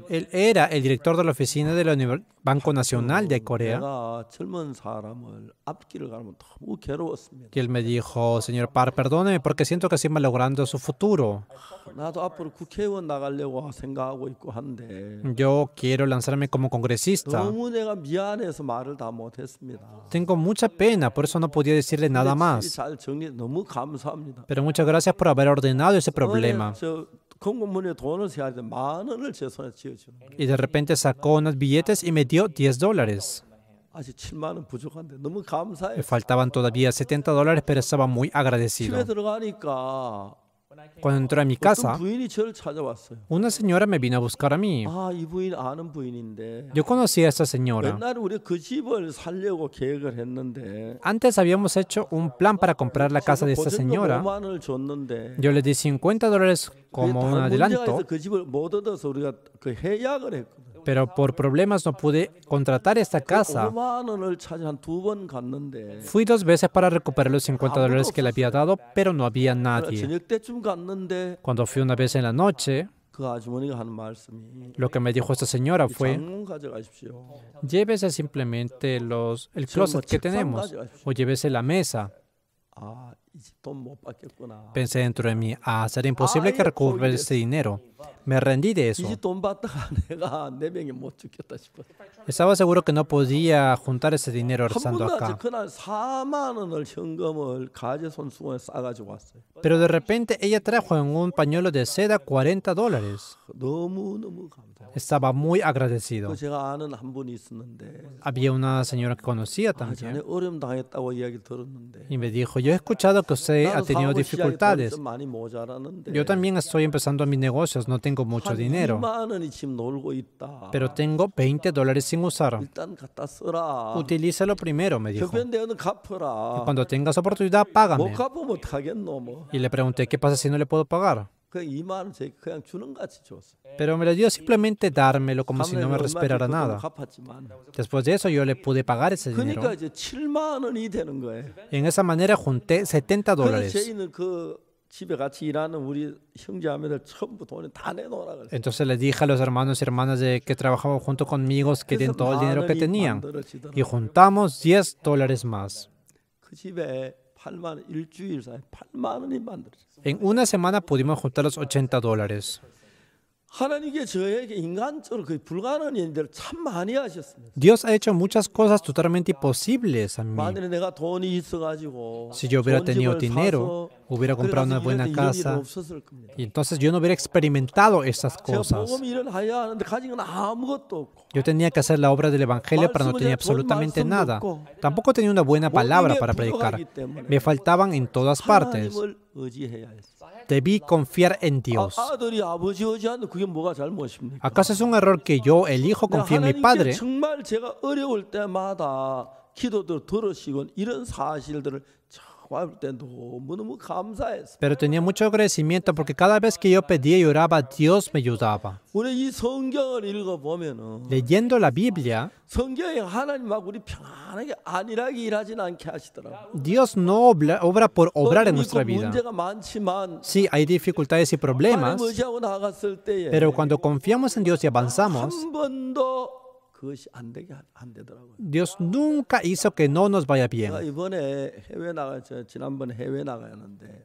Speaker 2: Él era el director de la oficina del Banco Nacional de Corea. Y él me dijo, señor Park, perdóneme porque siento que estoy malogrando su futuro. Yo quiero lanzarme como congresista. Tengo mucha pena por eso no podía decirle nada más. Pero muchas gracias por haber ordenado ese problema. Y de repente sacó unos billetes y me dio 10 dólares. Me faltaban todavía 70 dólares, pero estaba muy agradecido. Cuando entré a mi casa, una señora me vino a buscar a mí. Yo conocí a esta señora. Antes habíamos hecho un plan para comprar la casa de esta señora. Yo le di 50 dólares como un adelanto pero por problemas no pude contratar esta casa. Fui dos veces para recuperar los 50 dólares que le había dado, pero no había nadie. Cuando fui una vez en la noche,
Speaker 7: lo que me dijo esta señora fue,
Speaker 2: llévese simplemente el closet que tenemos o llévese la mesa. Pensé dentro de mí, ah, será imposible que recupere este dinero. Me rendí de eso.
Speaker 7: [laughs]
Speaker 2: Estaba seguro que no podía juntar ese dinero rezando acá. Pero de repente ella trajo en un pañuelo de seda 40 dólares. Estaba muy agradecido. Había una señora que conocía también. Y me dijo, yo he escuchado que usted ha tenido dificultades. Yo también estoy empezando mis negocios no tengo mucho dinero, pero tengo 20 dólares sin usar. Utilízalo primero, me dijo. Y cuando tengas oportunidad, págame. Y le pregunté, ¿qué pasa si no le puedo pagar? Pero me lo dio simplemente dármelo como si no me respirara nada. Después de eso yo le pude pagar ese dinero. Y en esa manera junté 70 dólares. Entonces le dije a los hermanos y hermanas de que trabajaban junto conmigo que den todo el dinero que tenían y juntamos 10 dólares más. En una semana pudimos juntar los 80 dólares. Dios ha hecho muchas cosas totalmente imposibles a mí.
Speaker 7: Si yo hubiera tenido dinero hubiera comprado una buena casa
Speaker 2: y entonces yo no hubiera experimentado esas cosas. Yo tenía que hacer la obra del Evangelio, para no tener absolutamente nada. Tampoco tenía una buena palabra para predicar. Me faltaban en todas partes. Debí confiar en Dios. ¿Acaso es un error que yo, el hijo, confíe en mi padre? Pero tenía mucho agradecimiento porque cada vez que yo pedía y oraba, Dios me ayudaba. Leyendo la Biblia, Dios no obra, por obrar en nuestra vida. Sí, hay dificultades y problemas, pero cuando confiamos en Dios y avanzamos, Dios nunca hizo que no nos vaya bien.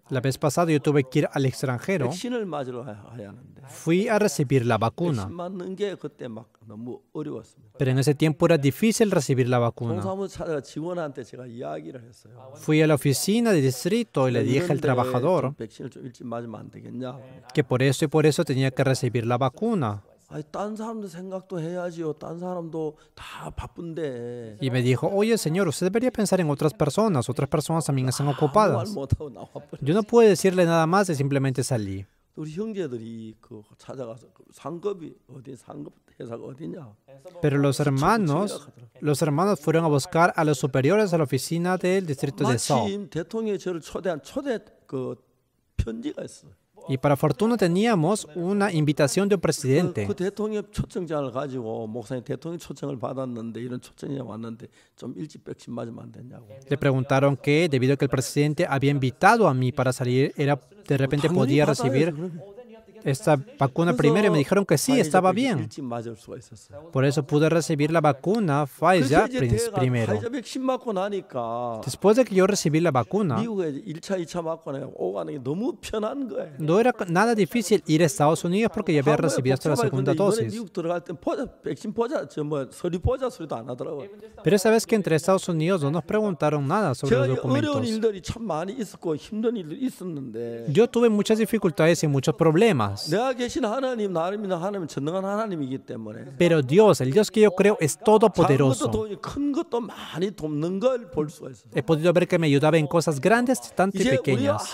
Speaker 2: La vez pasada yo tuve que ir al extranjero. Fui a recibir la vacuna. Pero en ese tiempo era difícil recibir la vacuna. Fui a la oficina de distrito y le dije al trabajador que por eso y por eso tenía que recibir la vacuna. Y me dijo, oye señor, usted debería pensar en otras personas, otras personas también están ocupadas. Yo no pude decirle nada más y simplemente salí. Pero los hermanos, los hermanos fueron a buscar a los superiores a la oficina del distrito de Seoul. Y para fortuna teníamos una invitación de un presidente. Le preguntaron que debido a que el presidente había invitado a mí para salir, era, de repente podía recibir esta vacuna primero y me dijeron que sí, estaba bien. Por eso pude recibir la vacuna Pfizer primero. Después de que yo recibí la vacuna, no era nada difícil ir a Estados Unidos porque ya había recibido hasta la segunda dosis. Pero esa vez que entre Estados Unidos no nos preguntaron nada sobre los documentos. Yo tuve muchas dificultades y muchos problemas. Pero Dios, el Dios que yo creo, es todopoderoso. He podido ver que me ayudaba en cosas grandes, tanto y pequeñas.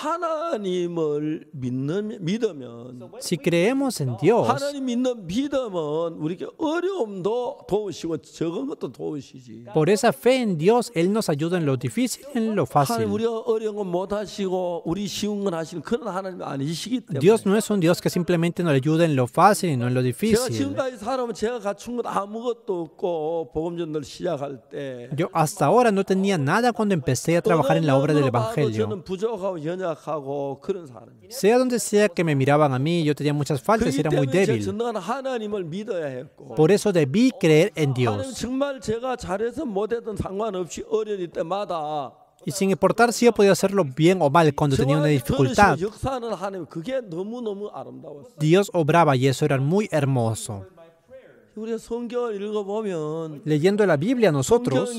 Speaker 2: Si creemos en Dios, por esa fe en Dios, Él nos ayuda en lo difícil, en lo fácil. Dios no es un Dios que simplemente no le ayuda en lo fácil, y no en lo difícil. Yo hasta ahora no tenía nada cuando empecé a trabajar en la obra del Evangelio. Sea donde sea que me miraban a mí, yo tenía muchas faltas, era muy débil. Por eso debí creer en Dios y sin importar si yo podía hacerlo bien o mal cuando tenía una dificultad, Dios obraba y eso era muy hermoso. Leyendo la Biblia nosotros,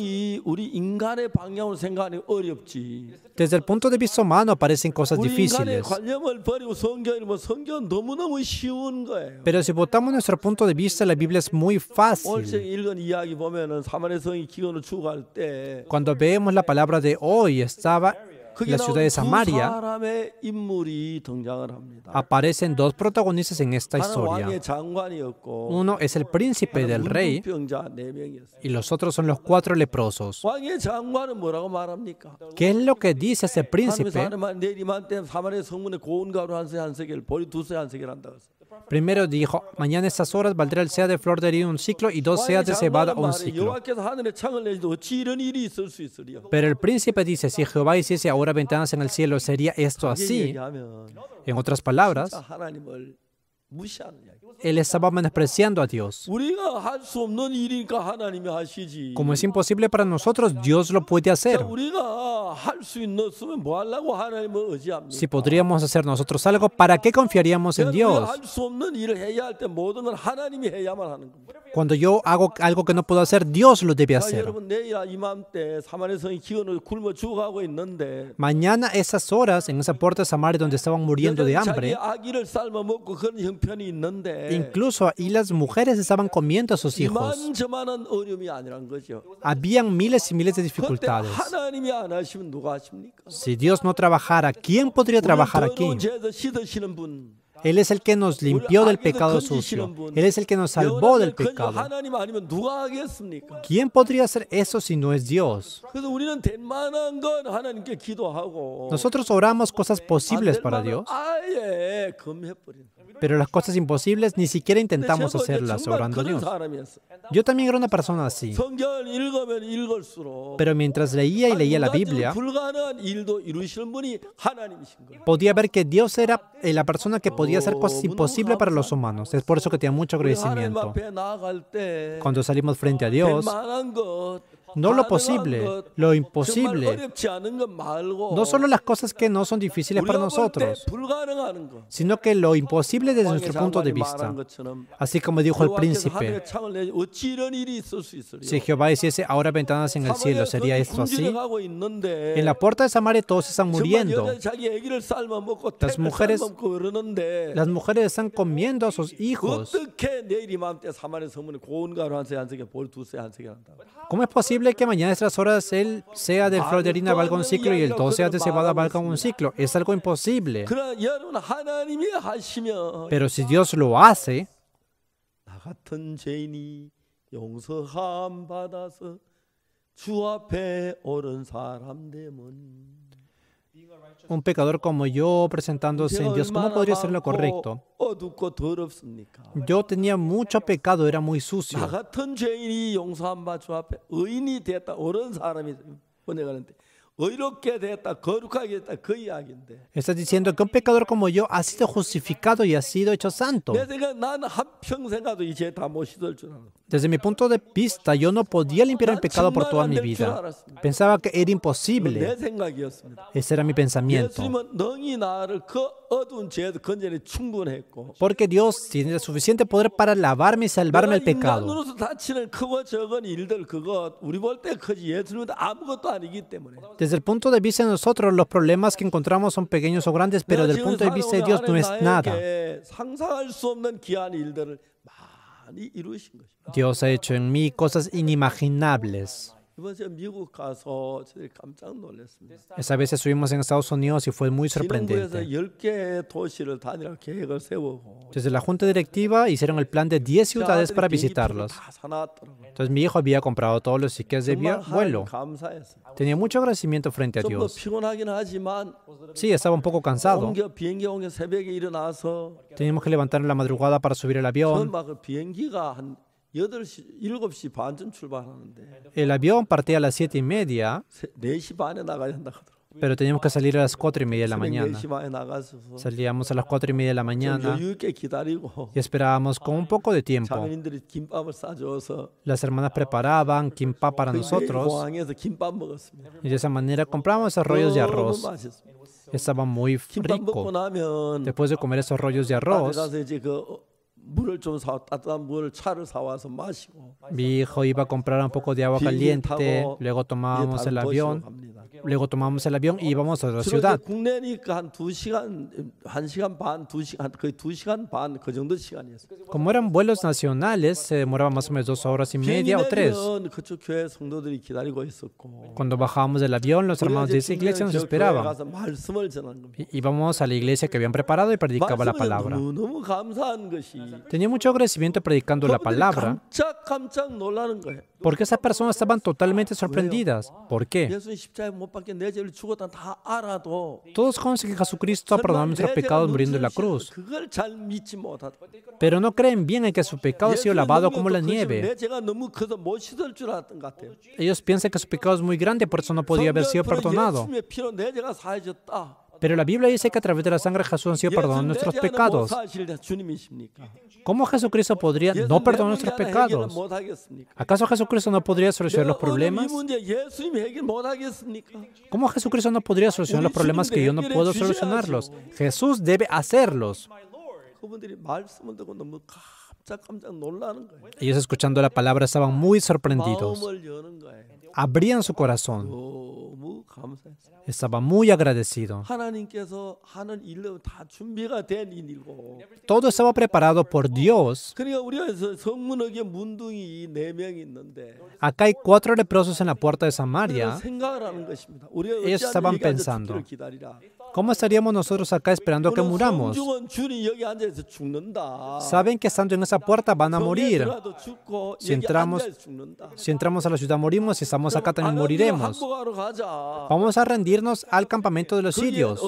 Speaker 2: desde el punto de vista humano aparecen cosas difíciles. Pero si votamos nuestro punto de vista, la Biblia es muy fácil. Cuando vemos la palabra de hoy, estaba la ciudad de Samaria, aparecen dos protagonistas en esta historia.
Speaker 7: Uno es
Speaker 2: el príncipe del rey y los otros son los cuatro leprosos. ¿Qué es lo que dice ese príncipe? Primero dijo, mañana a estas horas valdrá el sea de flor de herido un ciclo y dos seas de cebada un ciclo. Pero el príncipe dice, si Jehová hiciese ahora ventanas en el cielo, ¿sería esto así? En otras palabras, él estaba menospreciando a Dios. Como es imposible para nosotros, Dios lo puede hacer. Si podríamos hacer nosotros algo, ¿para qué confiaríamos en Dios? Cuando yo hago algo que no puedo hacer, Dios lo debe hacer. Mañana esas horas, en esa puerta de Samaria donde estaban muriendo de hambre, incluso ahí las mujeres estaban comiendo a sus hijos. Habían miles y miles de dificultades. Si Dios no trabajara, ¿quién podría trabajar aquí? Él es el que nos limpió del pecado sucio. Él es el que nos salvó del pecado. ¿Quién podría hacer eso si no es Dios? Nosotros oramos cosas posibles para Dios pero las cosas imposibles ni siquiera intentamos hacerlas orando a Dios. Yo también era una persona así. Pero mientras leía y leía la Biblia, podía ver que Dios era eh, la persona que podía hacer cosas oh, imposibles para los humanos. Es por eso que tenía mucho agradecimiento. Cuando salimos frente a Dios, no lo posible, lo imposible, no solo las cosas que no son difíciles para nosotros, sino que lo imposible desde nuestro punto de vista. Así como dijo el príncipe, si Jehová hiciese ahora ventanas en el cielo, ¿sería esto así? En la puerta de Samaria todos están muriendo. Las mujeres, las mujeres están comiendo a sus hijos. ¿Cómo es posible? que mañana a estas horas él sea del Florderina valga un ciclo y el 12 sea de Cebada valga un ciclo. Es algo imposible. Pero si Dios lo hace, un pecador como yo presentándose en Dios, ¿cómo podría ser lo correcto? Yo tenía mucho pecado, era muy sucio. Estás diciendo que un pecador como yo ha sido justificado y ha sido hecho santo. Desde mi punto de vista, yo no podía limpiar el pecado por toda mi vida. Pensaba que era imposible. Ese era mi pensamiento. Porque Dios tiene suficiente poder para lavarme y salvarme el pecado. Desde desde el punto de vista de nosotros, los problemas que encontramos son pequeños o grandes, pero desde el punto de vista de Dios no es nada. Dios ha hecho en mí cosas inimaginables. Esa vez subimos en Estados Unidos y fue muy sorprendente. Desde la junta directiva hicieron el plan de 10 ciudades para visitarlos. Entonces mi hijo había comprado todos los tickets de vuelo. Tenía mucho agradecimiento frente a Dios. Sí, estaba un poco cansado. Teníamos que levantar en la madrugada para subir el avión. El avión partía a las siete y media, pero teníamos que salir a las cuatro y media de la mañana. Salíamos a las cuatro y media de la mañana
Speaker 7: y
Speaker 2: esperábamos con un poco de tiempo. Las hermanas preparaban kimbap para nosotros y de esa manera compramos esos rollos de arroz. Estaba muy rico. Después de comer esos rollos de arroz, mi hijo iba a comprar un poco de agua caliente, luego tomábamos el avión luego tomamos el avión y íbamos a la ciudad. Como eran vuelos nacionales, se demoraba más o menos dos horas y media o tres. Cuando bajábamos del avión, los hermanos de esa iglesia nos esperaban. íbamos a la iglesia que habían preparado y predicaba la palabra. Tenía mucho agradecimiento predicando la palabra porque esas personas estaban totalmente sorprendidas. ¿Por qué? Todos conocen que Jesucristo ha perdonado nuestros pecados muriendo en la cruz, pero no creen bien en que su pecado ha sido lavado como la nieve. Ellos piensan que su pecado es muy grande, por eso no podía haber sido perdonado. Pero la Biblia dice que a través de la sangre Jesús sido perdonados nuestros pecados. ¿Cómo Jesucristo podría no perdonar nuestros pecados? ¿Acaso Jesucristo no podría solucionar los problemas? ¿Cómo Jesucristo no podría solucionar los problemas que yo no puedo solucionarlos? Jesús debe hacerlos. Ellos escuchando la palabra estaban muy sorprendidos. Abrían su corazón. Estaba muy agradecido. Todo estaba preparado por Dios. Acá hay cuatro leprosos en la puerta de Samaria. Ellos estaban pensando, ¿Cómo estaríamos nosotros acá esperando que muramos? Saben que estando en esa puerta van a morir.
Speaker 7: Si entramos,
Speaker 2: si entramos a la ciudad morimos, si estamos acá también moriremos. Vamos a rendirnos al campamento de los sirios.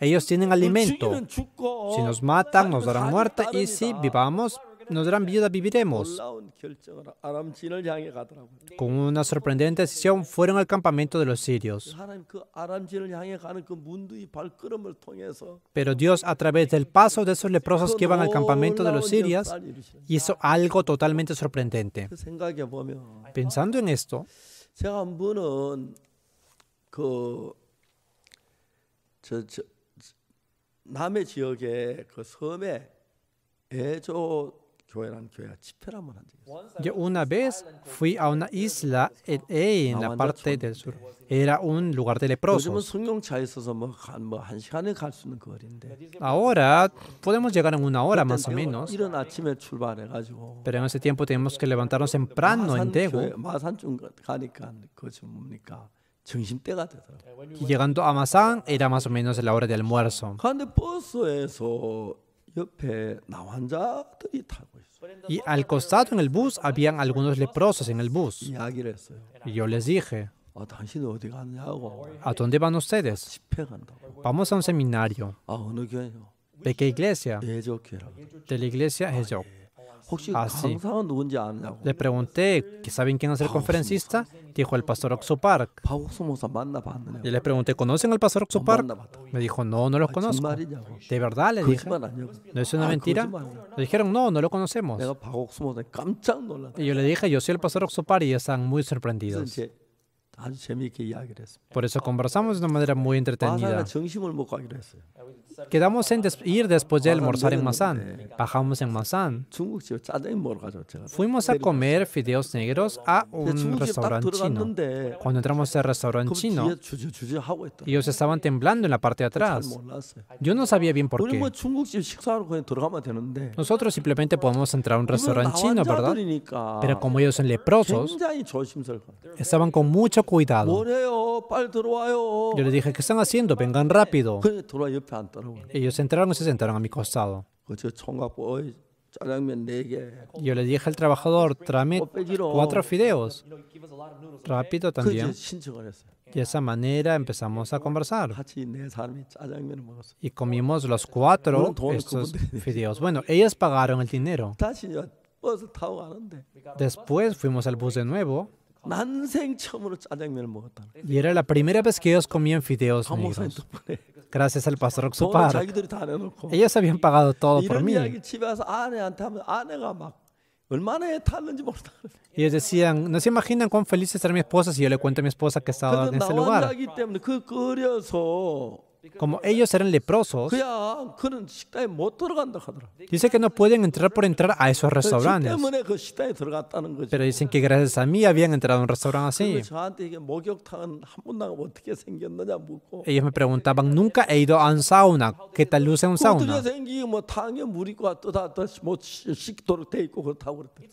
Speaker 2: Ellos tienen alimento. Si nos matan, nos darán muerte y si vivamos, nos darán vida viviremos. Con una sorprendente decisión fueron al campamento de los sirios. Pero Dios a través del paso de esos leprosos que iban al campamento de los sirios hizo algo totalmente sorprendente. Pensando en esto, yo una vez fui a una isla en, la parte del sur. Era un lugar de leprosos. Ahora podemos llegar en una hora más o menos. Pero en ese tiempo tenemos que levantarnos temprano en Daegu. Y llegando a Masan era más o menos la hora de almuerzo. Y al costado en el bus habían algunos leprosos en el bus. Y yo les dije, ¿a dónde van ustedes? Vamos a un seminario. ¿De qué iglesia? De la iglesia Hezok. Así. Le pregunté, ¿saben quién es el conferencista? Dijo el pastor Oxupark. Y le pregunté, ¿conocen al pastor Park? Me dijo, no, no los conozco. ¿De verdad? Le dije. ¿No es una mentira? Le dijeron, no, no lo conocemos. Y yo le dije, yo soy el pastor Park y están muy sorprendidos. Por eso conversamos de una manera muy entretenida. Quedamos en ir después de almorzar en Masan. Bajamos en Masan. Fuimos a comer fideos negros a un restaurante chino. Cuando entramos al restaurante chino, ellos estaban temblando en la parte de atrás. Yo no sabía bien por qué. Nosotros simplemente podemos entrar a un restaurante chino, ¿verdad? Pero como ellos son leprosos, estaban con mucho cuidado.
Speaker 7: Yo le
Speaker 2: dije, ¿qué están haciendo? Vengan rápido. Pues ellos entraron y se sentaron a mi costado. Pues pues, yo le dije al trabajador, tráeme cuatro fideos. Rápido también. De esa manera empezamos a conversar. Ah, y comimos los cuatro estos [laughs] fideos. Bueno, ellos pagaron el dinero. Después fuimos al bus de nuevo. Y era la primera vez que ellos comían fideos negros. Gracias al pastor Oxupar. Ellos habían pagado todo por mí. Y ellos decían, no se imaginan cuán feliz estará mi esposa si yo le cuento a mi esposa que estaba en ese lugar. Como ellos eran leprosos, dice que no pueden entrar por entrar a esos restaurantes. Pero dicen que gracias a mí habían entrado a un restaurante así. Ellos me preguntaban, nunca he ido a un sauna. ¿Qué tal luce un sauna?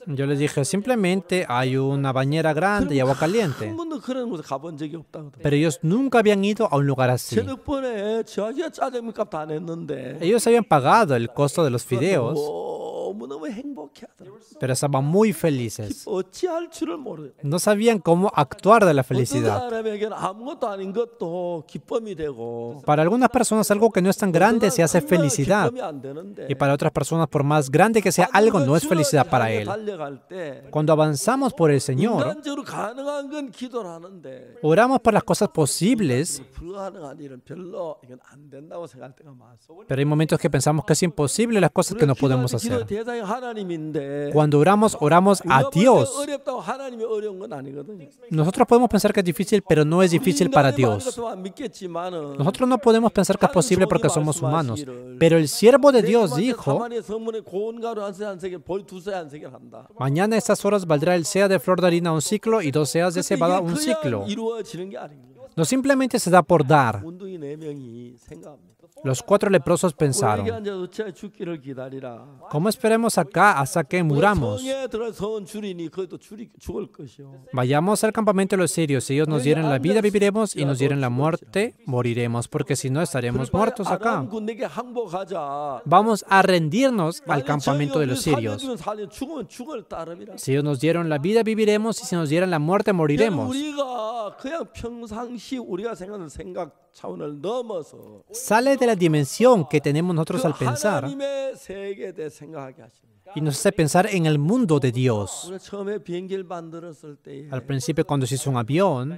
Speaker 2: Yo les dije, simplemente hay una bañera grande y agua caliente. Pero ellos nunca habían ido a un lugar así. Ellos habían pagado el costo de los fideos pero estaban muy felices. No sabían cómo actuar de la felicidad. Para algunas personas algo que no es tan grande se hace felicidad. Y para otras personas, por más grande que sea algo, no es felicidad para Él. Cuando avanzamos por el Señor, oramos por las cosas posibles, pero hay momentos que pensamos que es imposible las cosas que no podemos hacer. Cuando oramos, oramos a Dios. Nosotros podemos pensar que es difícil, pero no es difícil para Dios. Nosotros no podemos pensar que es posible porque somos humanos. Pero el siervo de Dios dijo, mañana a estas horas valdrá el sea de flor de harina un ciclo y dos seas de cebada un ciclo. No simplemente se da por dar. Los cuatro leprosos pensaron, ¿cómo esperemos acá hasta que muramos? Vayamos al campamento de los sirios. Si ellos nos dieron la vida, viviremos, y nos dieron la muerte, moriremos, porque si no estaremos muertos acá. Vamos a rendirnos al campamento de los sirios. Si ellos nos dieron la vida, viviremos, y si nos dieran la muerte, moriremos sale de la dimensión que tenemos nosotros al pensar y nos hace pensar en el mundo de Dios. Al principio, cuando se hizo un avión,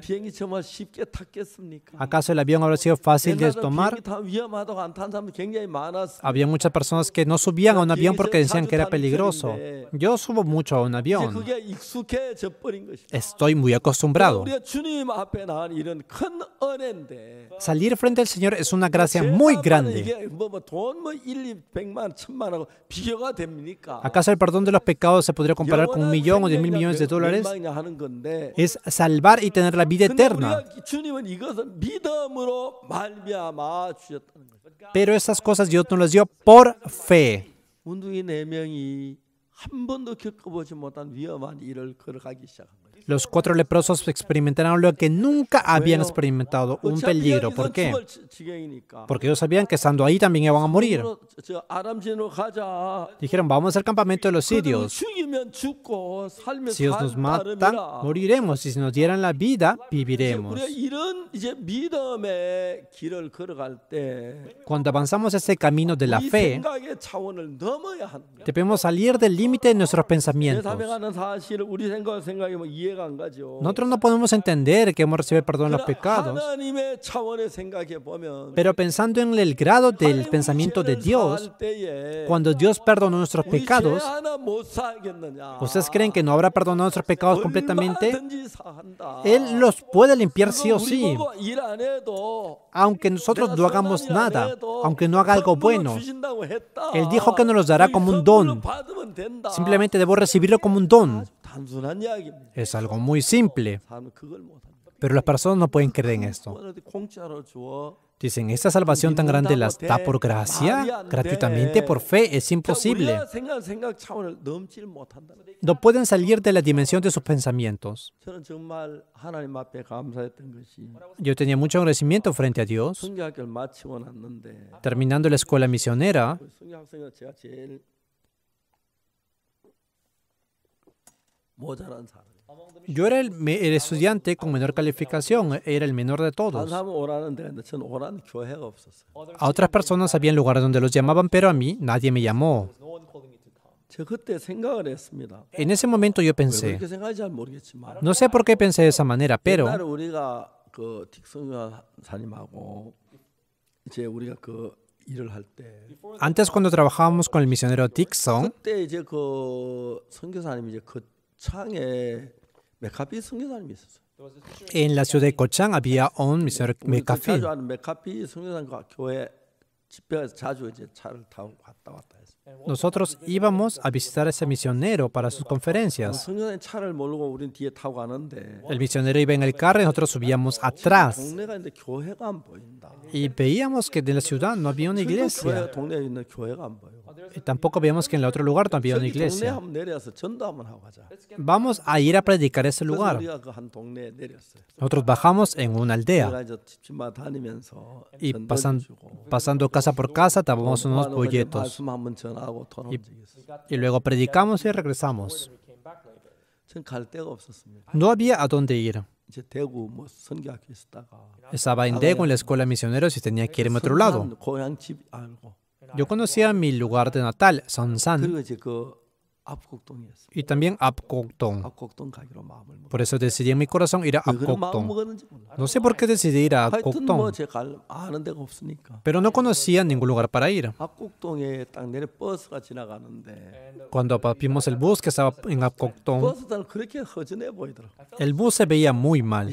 Speaker 2: ¿acaso el avión habría sido fácil de tomar? Había muchas personas que no subían a un avión porque decían que era peligroso. Yo subo mucho a un avión. Estoy muy acostumbrado. Salir frente al Señor es una gracia muy grande. ¿Acaso el perdón de los pecados se podría comparar con un millón o diez mil millones de dólares? Es salvar y tener la vida eterna. Pero esas cosas Dios nos las dio por fe. Los cuatro leprosos experimentaron lo que nunca habían experimentado, un peligro. ¿Por qué? Porque ellos sabían que estando ahí también iban a morir. Dijeron, vamos al campamento de los sirios.
Speaker 7: Si ellos nos matan,
Speaker 2: moriremos. Y si nos dieran la vida, viviremos. Cuando avanzamos ese camino de la fe, debemos salir del límite de nuestros pensamientos. Nosotros no podemos entender que hemos recibido perdón de los pecados. Pero pensando en el grado del pensamiento de Dios, eh. cuando Dios perdonó nuestros pecados, ¿ustedes creen que no habrá perdonado nuestros pecados completamente? Él los puede limpiar sí o sí. Aunque nosotros no hagamos nada, aunque no haga algo bueno, Él dijo que nos los dará como un don. Simplemente debo recibirlo como un don. Es algo muy simple, pero las personas no pueden creer en esto. Dicen, esta salvación tan grande las da por gracia, gratuitamente, por fe, es imposible. No pueden salir de la dimensión de sus pensamientos. Yo tenía mucho agradecimiento frente a Dios. Terminando la escuela misionera, Yo era el, estudiante con menor calificación, era el menor de todos. A otras personas había lugares donde los llamaban, pero a mí nadie me llamó. En ese momento yo pensé,
Speaker 7: no sé por qué pensé de esa manera, pero
Speaker 2: antes cuando trabajábamos con el misionero Dixon, En la ciudad de Cochán había un misionero Mecafí. Nosotros íbamos a visitar a ese misionero para sus conferencias. El misionero iba en el carro y nosotros subíamos atrás. Y veíamos que en la ciudad no había una iglesia. Y tampoco veíamos que en el otro lugar no había una iglesia.
Speaker 7: Vamos a ir a predicar ese lugar.
Speaker 2: Nosotros bajamos en una aldea. Y pasando casa por casa, tapamos unos bolletos y, luego predicamos y regresamos. No había a dónde ir. Estaba en Daegu en la escuela de misioneros y tenía que irme a otro lado. Yo conocía mi lugar de natal, Sansan y también Apgokdong. Por eso decidí en mi corazón ir a Apgokdong. No sé por qué decidí ir a Apgokdong. pero no conocía ningún lugar para ir. Cuando vimos el bus que estaba en Apgokdong, el bus se veía muy mal.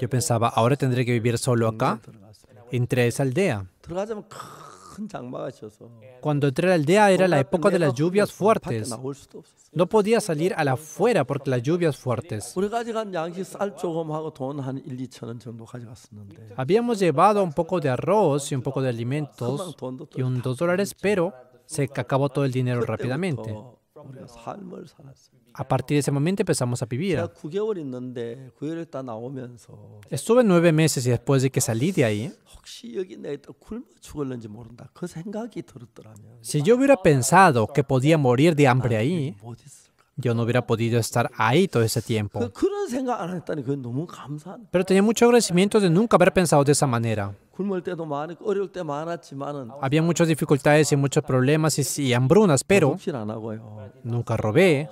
Speaker 2: Yo pensaba, ahora tendré que vivir solo acá, entre esa aldea. Cuando entré a la aldea era la época de las lluvias fuertes. No podía salir a la fuera porque las lluvias fuertes. Habíamos llevado un poco de arroz y un poco de alimentos y un dos dólares, pero se acabó todo el dinero rápidamente. A partir de ese momento empezamos a vivir. Estuve nueve meses y después de que salí de ahí, ¿eh? si yo hubiera pensado que podía morir de hambre ahí, yo no hubiera podido estar ahí todo ese tiempo. Pero tenía mucho agradecimiento de nunca haber pensado de esa manera. Había muchas dificultades y muchos problemas y, hambrunas, pero nunca robé.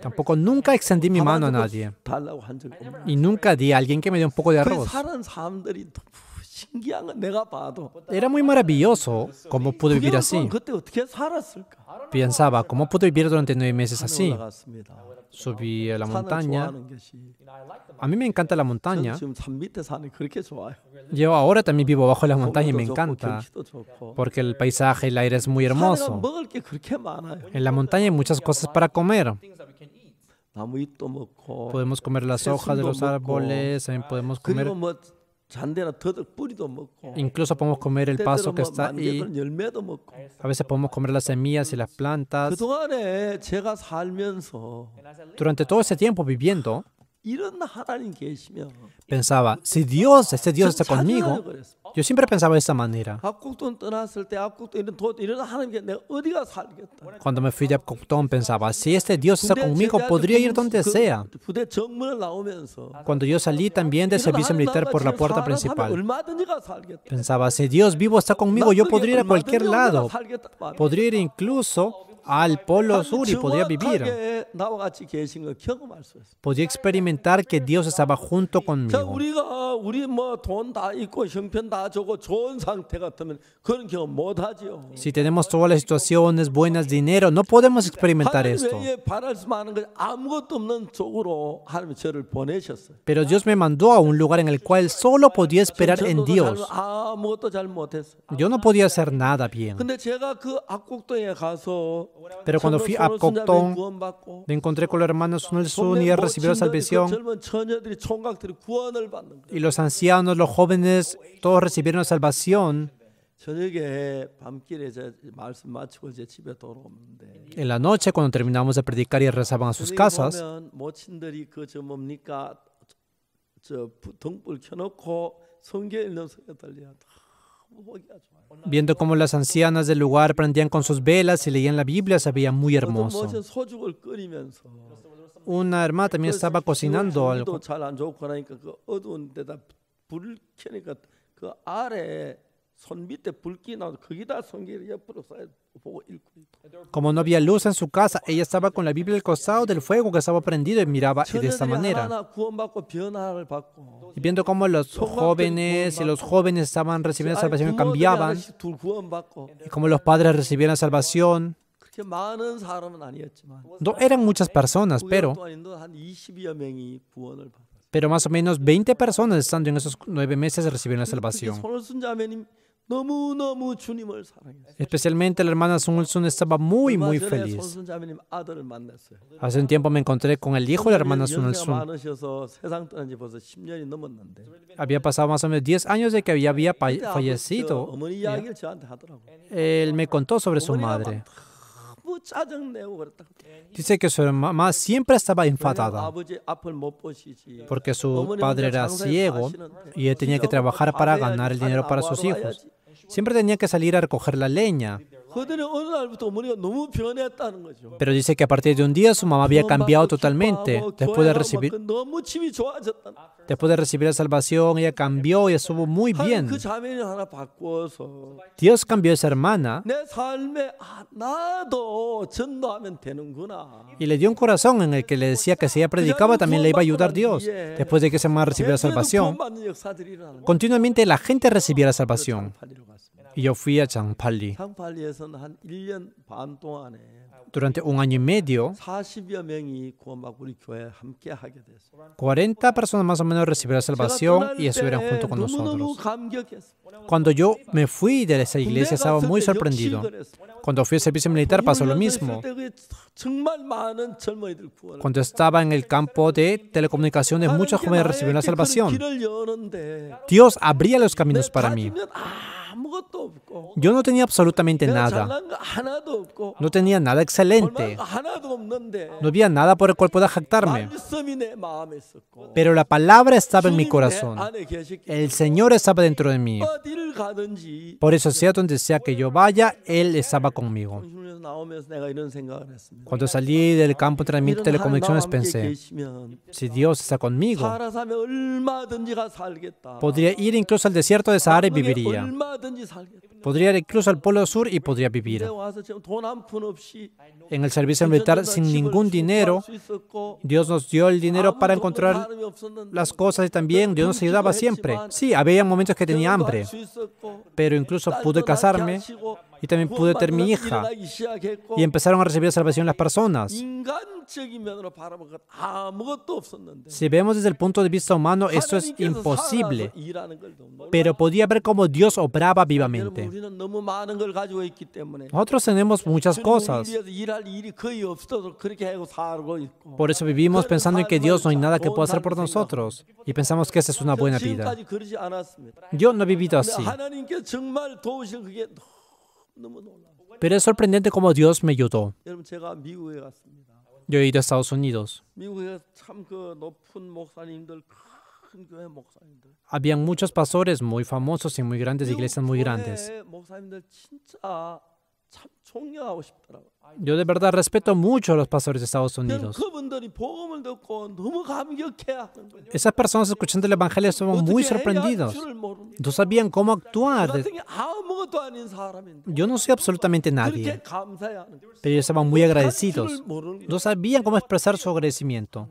Speaker 2: Tampoco nunca extendí mi mano a nadie. Y nunca di a alguien que me dio un poco de arroz. Era muy maravilloso cómo pude vivir así. Pensaba, ¿cómo pude vivir durante nueve meses así? subí a la montaña. A mí me encanta la montaña. Yo ahora también vivo bajo la montaña y me encanta, porque el paisaje, y el aire es muy hermoso. En la montaña hay muchas cosas para comer.
Speaker 7: Podemos comer las hojas de los árboles, también podemos comer Incluso
Speaker 2: podemos comer el paso que está ahí. A veces podemos comer las semillas y las plantas. Durante todo ese tiempo viviendo, Pensaba, si Dios, este Dios está conmigo, yo siempre pensaba de esta manera. Cuando me fui de Apcoctón, pensaba, si este Dios está conmigo, podría ir donde sea. Cuando yo salí también del servicio militar por la puerta principal, pensaba, si Dios vivo está conmigo, yo podría ir a cualquier lado. Podría ir incluso al Polo Sur y podía vivir. Podía experimentar que Dios estaba junto conmigo. Si tenemos todas las situaciones buenas, dinero, no podemos experimentar esto. Pero Dios me mandó a un lugar en el cual solo podía esperar en Dios. Yo no podía hacer nada bien. Pero cuando fui a Coctón, me encontré con los hermanos Sun y él recibió salvación. Y los ancianos, los jóvenes, todos recibieron la salvación. En la noche, cuando terminamos de predicar y rezaban a sus casas, Viendo cómo las ancianas del lugar prendían con sus velas y leían la Biblia, se veía muy hermoso. Una hermana también estaba cocinando algo. Como no había luz en su casa, ella estaba con la Biblia al costado del fuego que estaba prendido y miraba de esta manera. Y viendo cómo los jóvenes y los jóvenes estaban recibiendo salvación y cambiaban, y como los padres recibían la salvación. No eran muchas personas, pero pero más o menos 20 personas estando en esos nueve meses recibieron la salvación. Especialmente la hermana Sun Sun estaba muy, muy feliz. Hace un tiempo me encontré con el hijo de la hermana Sun Sun.
Speaker 7: Pues, pues,
Speaker 2: había pasado más o menos 10 años de que había fallecido. Él me contó sobre su madre. Dice que su mamá siempre estaba enfadada porque su padre era ciego y él tenía que trabajar para ganar el dinero para sus hijos. Siempre tenía que salir a recoger la leña pero dice que a partir de un día su mamá había cambiado totalmente. Después de recibir, después de recibir la salvación, ella cambió y estuvo muy bien. Dios cambió a esa hermana y le dio un corazón en el que le decía que si ella predicaba también le iba a ayudar Dios. Después de que esa hermana recibió la salvación, continuamente la gente recibía la salvación. Y yo fui a Changpali. Durante un año y medio, 40 personas más o menos recibieron salvación y estuvieron junto con nosotros. Cuando yo me fui de esa iglesia, estaba muy sorprendido. Cuando fui al servicio militar pasó lo mismo. Cuando estaba en el campo de telecomunicaciones, muchos jóvenes recibieron la salvación. Dios abría los caminos para mí. Yo no tenía absolutamente nada. No tenía nada excelente. No había nada por el cual pueda jactarme. Pero la palabra estaba en mi corazón. El Señor estaba dentro de mí. Por eso, sea donde sea que yo vaya, Él estaba conmigo. Cuando salí del campo de telecomunicaciones, pensé, si Dios está conmigo, podría ir incluso al desierto de Sahara y viviría. Podría ir incluso al Polo Sur y podría vivir. En el servicio militar sin ningún dinero, Dios nos dio el dinero para encontrar las cosas y también Dios nos ayudaba siempre. Sí, había momentos que tenía hambre, pero incluso pude casarme y también pude tener mi hija. Y empezaron a recibir salvación las personas. Si vemos desde el punto de vista humano, eso es imposible. Pero podía ver cómo Dios obraba vivamente. Nosotros tenemos muchas cosas. Por eso vivimos pensando en que Dios no hay nada que pueda hacer por nosotros. Y pensamos que esa es una buena vida. Yo no he vivido así. Pero es sorprendente cómo Dios me ayudó. Yo he ido a Estados Unidos. Habían muchos pastores muy famosos y muy grandes iglesias muy grandes. Yo de verdad respeto mucho a los pastores de Estados Unidos. Esas personas escuchando el Evangelio estaban muy sorprendidos. No sabían cómo actuar. Yo no soy absolutamente nadie, pero estaban muy agradecidos. No sabían cómo expresar su agradecimiento.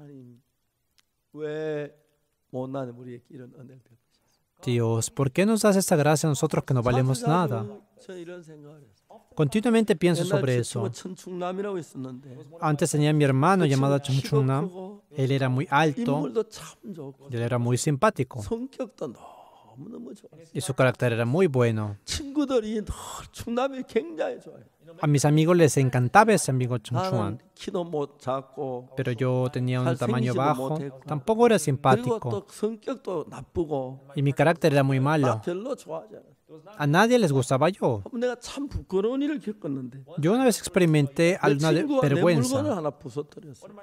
Speaker 2: Dios, ¿por qué nos das esta gracia a nosotros que no valemos nada? Continuamente pienso sobre eso. Antes tenía mi hermano llamado Nam. Él era muy alto y él era muy simpático. Y su carácter era muy bueno. A mis amigos les encantaba ese amigo Chungchuan. Pero yo tenía un tamaño bajo, tampoco era simpático. Y mi carácter era muy malo. A nadie les gustaba yo. Yo una vez experimenté alguna vergüenza.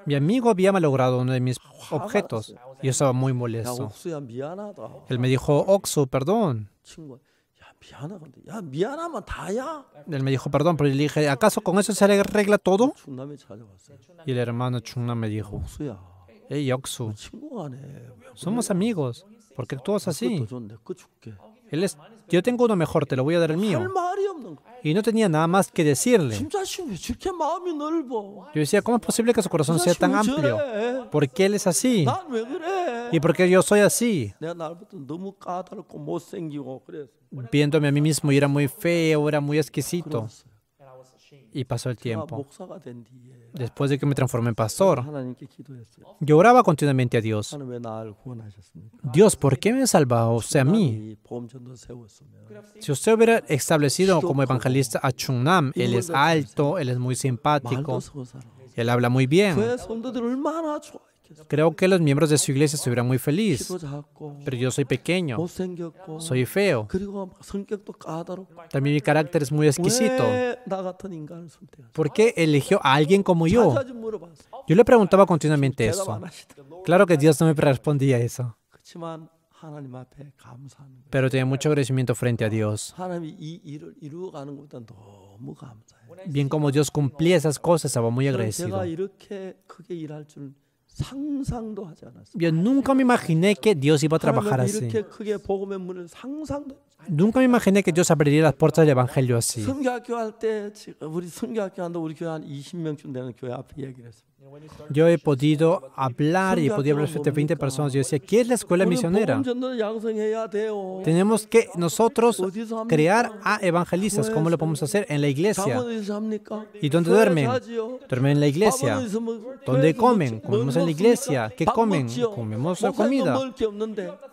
Speaker 2: Mi amigo había malogrado uno de mis objetos y yo estaba muy molesto. Él me dijo, Oksu, perdón. Él me dijo, perdón, pero le dije, ¿acaso con eso se arregla todo? Y el hermano Chungna me dijo, hey, Oxo, somos amigos, ¿por qué actúas así? Él es, yo tengo uno mejor, te lo voy a dar el mío. Y no tenía nada más que decirle.
Speaker 7: Yo
Speaker 2: decía, ¿cómo es posible que su corazón sea tan amplio? ¿Por qué él es así?
Speaker 7: ¿Y por qué yo soy así?
Speaker 2: Viéndome a mí mismo, y era muy feo, era muy exquisito y pasó el tiempo. Eh, Después de que me transformé en pastor, yo oraba continuamente a Dios. Dios, ¿por qué me salvado, usted a mí? Si usted hubiera establecido como evangelista a Chungnam, él es alto, él es muy simpático, él habla muy bien. Creo que los miembros de su iglesia estuvieran muy felices, pero yo soy pequeño, soy feo, también mi carácter es muy exquisito. ¿Por qué eligió a alguien como yo? Yo le preguntaba continuamente eso. Claro que Dios no me respondía eso. Pero tenía mucho agradecimiento frente a Dios. Bien como Dios cumplía esas cosas, estaba muy agradecido. Yo nunca me imaginé que Dios iba a trabajar así. Nunca me imaginé que Dios abriría las puertas del Evangelio así. yo he podido hablar y he podido hablar frente a 20 personas. Yo decía, ¿qué es la escuela misionera? Tenemos que nosotros crear a evangelistas. ¿Cómo lo podemos pues, hacer? En la iglesia. ¿Y dónde duermen? Duermen en la iglesia. ¿Dónde comen? Comemos en la iglesia. ¿Qué comen? Comemos la comida.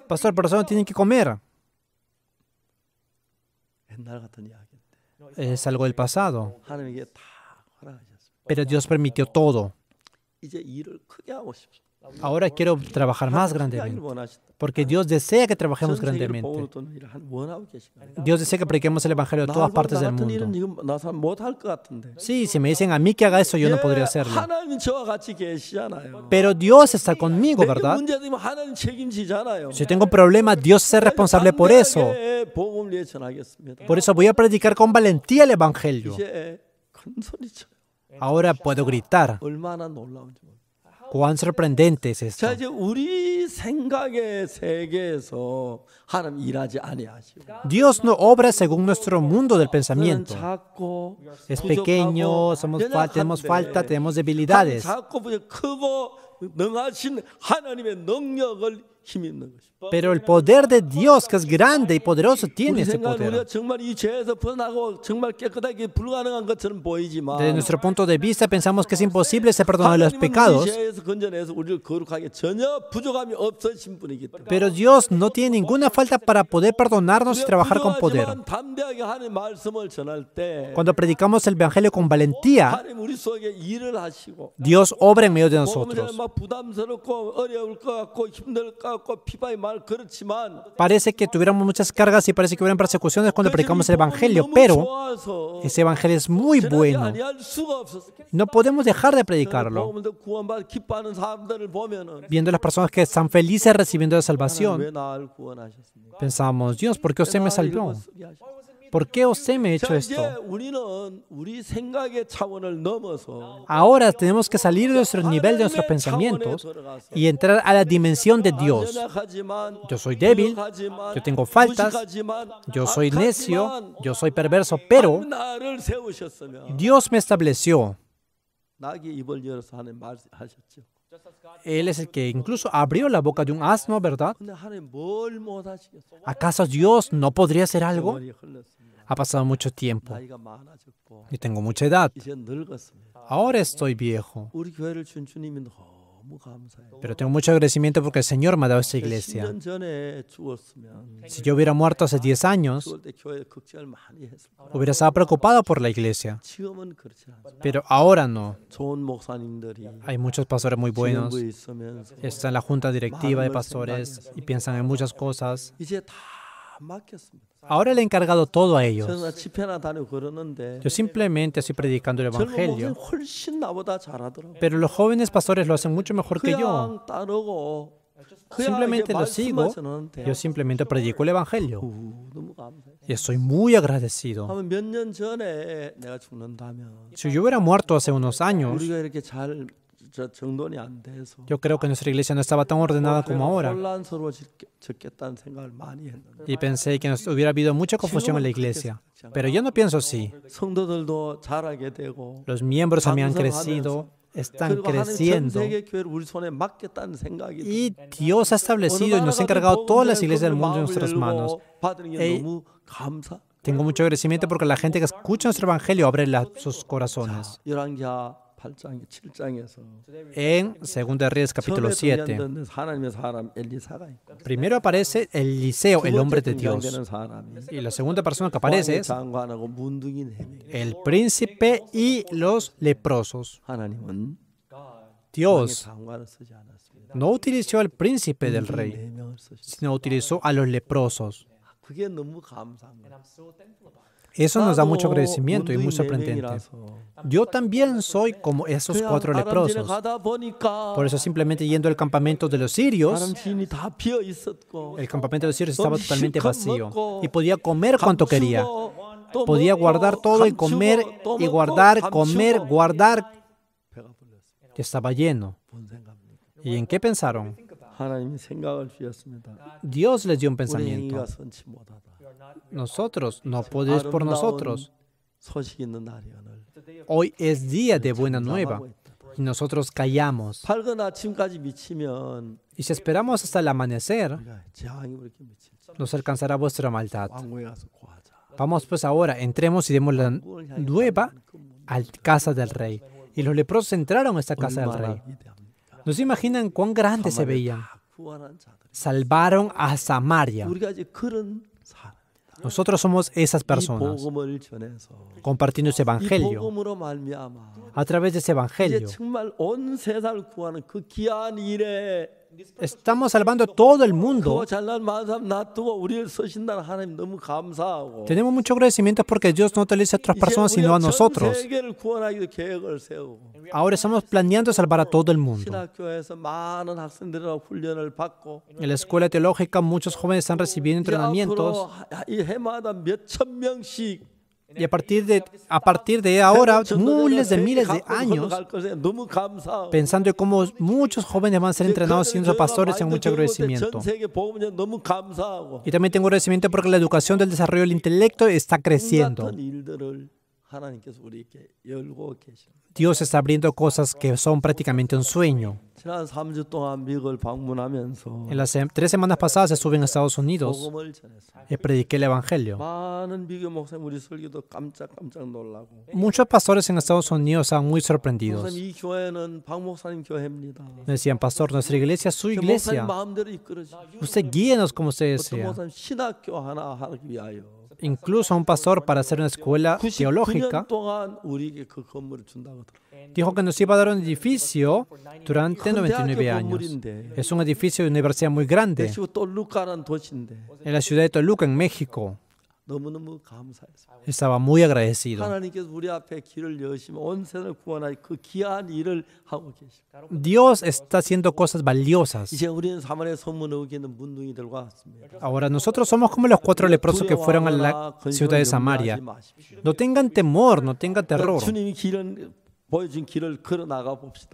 Speaker 2: Pastor, personas eso no tienen que comer. Es algo del pasado. Pero Dios permitió todo. Ahora quiero trabajar más grandemente, porque Dios desea que trabajemos grandemente. Dios desea que prediquemos el Evangelio a todas partes del mundo. Sí, si me dicen a mí que haga eso, yo no podría hacerlo. Pero Dios está conmigo, ¿verdad? Si tengo un problema, Dios es responsable por eso. Por eso voy a predicar con valentía el Evangelio. Ahora puedo gritar. Cuán sorprendente es esto. Dios no obra según nuestro mundo del pensamiento.
Speaker 7: Es pequeño, somos tenemos falta, tenemos debilidades.
Speaker 2: Pero el poder de Dios, que es grande y poderoso, tiene ese poder. Desde nuestro punto de vista, pensamos que es imposible se de los pecados. Pero Dios no tiene ninguna falta para poder perdonarnos y trabajar con poder. Cuando predicamos el Evangelio con valentía, Dios obra en medio de nosotros. Parece que tuviéramos muchas cargas y parece que hubieran persecuciones cuando predicamos el Evangelio, pero ese Evangelio es muy bueno. No podemos dejar de predicarlo. Viendo las personas que están felices recibiendo la salvación, pensamos, Dios, ¿por qué usted me salvó? ¿Por qué me ha hecho esto? Oh. Ahora tenemos que salir de nuestro nivel de nuestros pensamientos y entrar a la dimensión de Dios. Yo soy débil, yo tengo faltas, yo ah, soy necio, yo soy perverso, pero Dios me estableció. Él es el que incluso abrió la boca de un asno, ¿verdad? ¿Acaso Dios no podría hacer algo? Ha pasado mucho tiempo y tengo mucha edad. Ahora estoy viejo. Pero tengo mucho agradecimiento porque el Señor me ha dado esta iglesia.
Speaker 7: Si yo hubiera muerto hace 10 años,
Speaker 2: hubiera estado preocupado por la iglesia. Pero ahora no.
Speaker 7: Hay muchos pastores muy
Speaker 2: buenos. Están en la junta directiva de pastores y piensan en muchas cosas. Ahora le he encargado todo a ellos. Yo simplemente estoy predicando el Evangelio. Pero los jóvenes pastores lo hacen mucho mejor que yo.
Speaker 7: Simplemente lo sigo. Yo
Speaker 2: simplemente predico el Evangelio. Y estoy muy agradecido. Si yo hubiera muerto hace unos años, yo creo que nuestra iglesia no estaba tan ordenada como ahora. Y pensé que hubiera habido mucha confusión en la iglesia. Pero yo no pienso así.
Speaker 7: Los miembros también han crecido, están creciendo. Y
Speaker 2: Dios ha establecido y nos ha encargado todas las iglesias del mundo en nuestras manos. tengo mucho agradecimiento porque la gente que escucha nuestro evangelio abre sus corazones en 2 Reyes capítulo 7. Primero aparece Eliseo, el hombre de Dios. Y la segunda persona que aparece es el príncipe y los leprosos. Dios no utilizó al príncipe del rey, sino utilizó a los leprosos. Eso nos da mucho agradecimiento y muy sorprendente. Yo también soy como esos cuatro leprosos. Por eso simplemente yendo al campamento de los sirios,
Speaker 7: el
Speaker 2: campamento de los sirios estaba totalmente vacío y podía comer cuanto quería.
Speaker 7: Podía guardar todo y comer y guardar, comer,
Speaker 2: guardar. estaba lleno. ¿Y en qué pensaron? Dios les dio un pensamiento nosotros, no podéis por nosotros. Hoy es día de buena nueva y nosotros callamos. Y si esperamos hasta el amanecer, nos alcanzará vuestra maldad. Vamos pues ahora, entremos y demos la nueva a casa del rey. Y los leprosos entraron a esta casa del rey. ¿No se imaginan cuán grande se veía? Salvaron a Samaria. Nosotros somos esas personas compartiendo ese Evangelio. A través de ese Evangelio,
Speaker 7: estamos salvando a
Speaker 2: todo el mundo. Tenemos muchos agradecimiento porque Dios no utiliza a otras personas sino a nosotros. Ahora estamos planeando salvar a todo el mundo. En la escuela teológica muchos jóvenes están recibiendo entrenamientos. Y a partir, de, a partir de ahora, miles de miles de años, pensando en cómo muchos jóvenes van a ser entrenados siendo pastores, en mucho agradecimiento. Y también tengo agradecimiento porque la educación del desarrollo del intelecto está creciendo. Dios está abriendo cosas que son prácticamente un sueño.
Speaker 7: En las tres
Speaker 2: semanas pasadas estuve en Estados Unidos y prediqué el Evangelio. Muchos pastores en Estados Unidos estaban muy sorprendidos. Decían, pastor, nuestra iglesia es su iglesia. Usted guíenos como usted desea incluso a un pastor para hacer una escuela teológica. Dijo que nos iba a dar un edificio durante 99 años. Es un edificio de universidad muy grande en la ciudad de Toluca, en México. Estaba muy agradecido. Dios está haciendo cosas valiosas. Ahora nosotros somos como los cuatro leprosos que fueron a la ciudad de Samaria. No tengan temor, no tengan terror.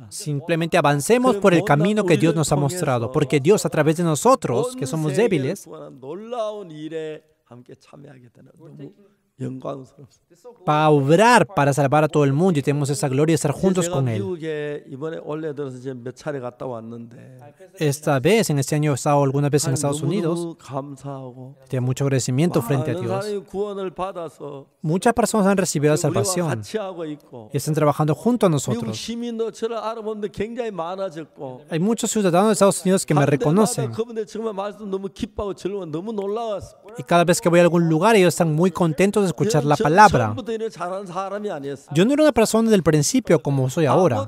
Speaker 2: Simplemente avancemos por el camino que Dios nos ha mostrado, porque Dios a través de nosotros, que somos débiles,
Speaker 7: 함께 참여하겠다는 너무
Speaker 2: para obrar, para salvar a todo el mundo y tenemos esa gloria de estar juntos con Él. Eh, Esta vez, en este año, he estado alguna vez en Estados Unidos. Tengo mucho agradecimiento ah, frente a Dios. Muchas personas han recibido la salvación y están trabajando junto a nosotros. Hay muchos ciudadanos de Estados Unidos que me reconocen. Y cada vez que voy a algún lugar, ellos están muy contentos de escuchar la palabra. Yo no era una persona del principio como soy ahora.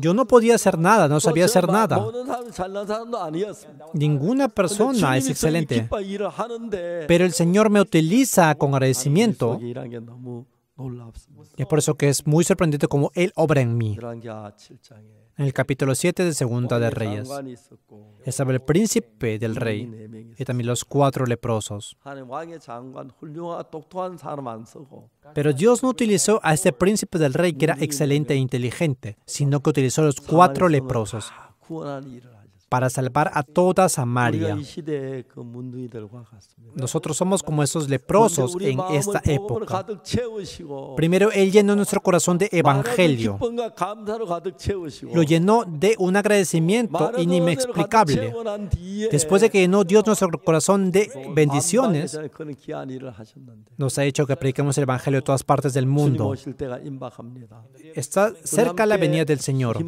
Speaker 2: Yo no podía hacer nada, no sabía hacer nada. Ninguna persona es excelente. Pero el Señor me utiliza con agradecimiento. Y es por eso que es muy sorprendente cómo Él obra en mí en el capítulo 7 de Segunda de Reyes. Estaba el príncipe del rey y también los cuatro leprosos. Pero Dios no utilizó a este príncipe del rey que era excelente e inteligente, sino que utilizó a los cuatro leprosos para salvar a toda Samaria. Nosotros somos como esos leprosos en esta época. Primero Él llenó nuestro corazón de evangelio. Lo llenó de un agradecimiento inexplicable. Después de que llenó Dios nuestro corazón de bendiciones, nos ha hecho que prediquemos el evangelio de todas partes del mundo. Está cerca la venida del Señor.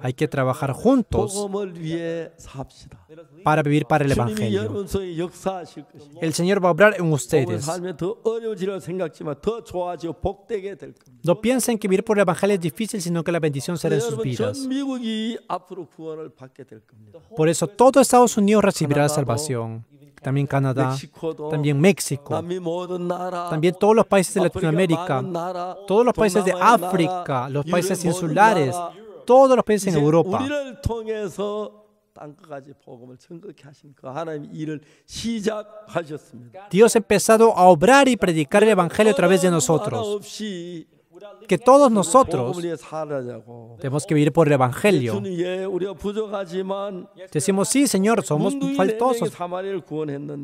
Speaker 7: Hay que trabajar juntos para vivir para el Evangelio. El
Speaker 2: Señor va a obrar en ustedes. No piensen que vivir por el Evangelio es difícil, sino que la bendición será en sus vidas. Por eso todo Estados Unidos recibirá la salvación. También Canadá, también México, también todos los países de Latinoamérica, todos los países de África, los países insulares, todos los países en Europa. Dios ha empezado a obrar y predicar el Evangelio a través de nosotros que todos nosotros tenemos que vivir por el Evangelio. Decimos, sí, Señor, somos faltosos,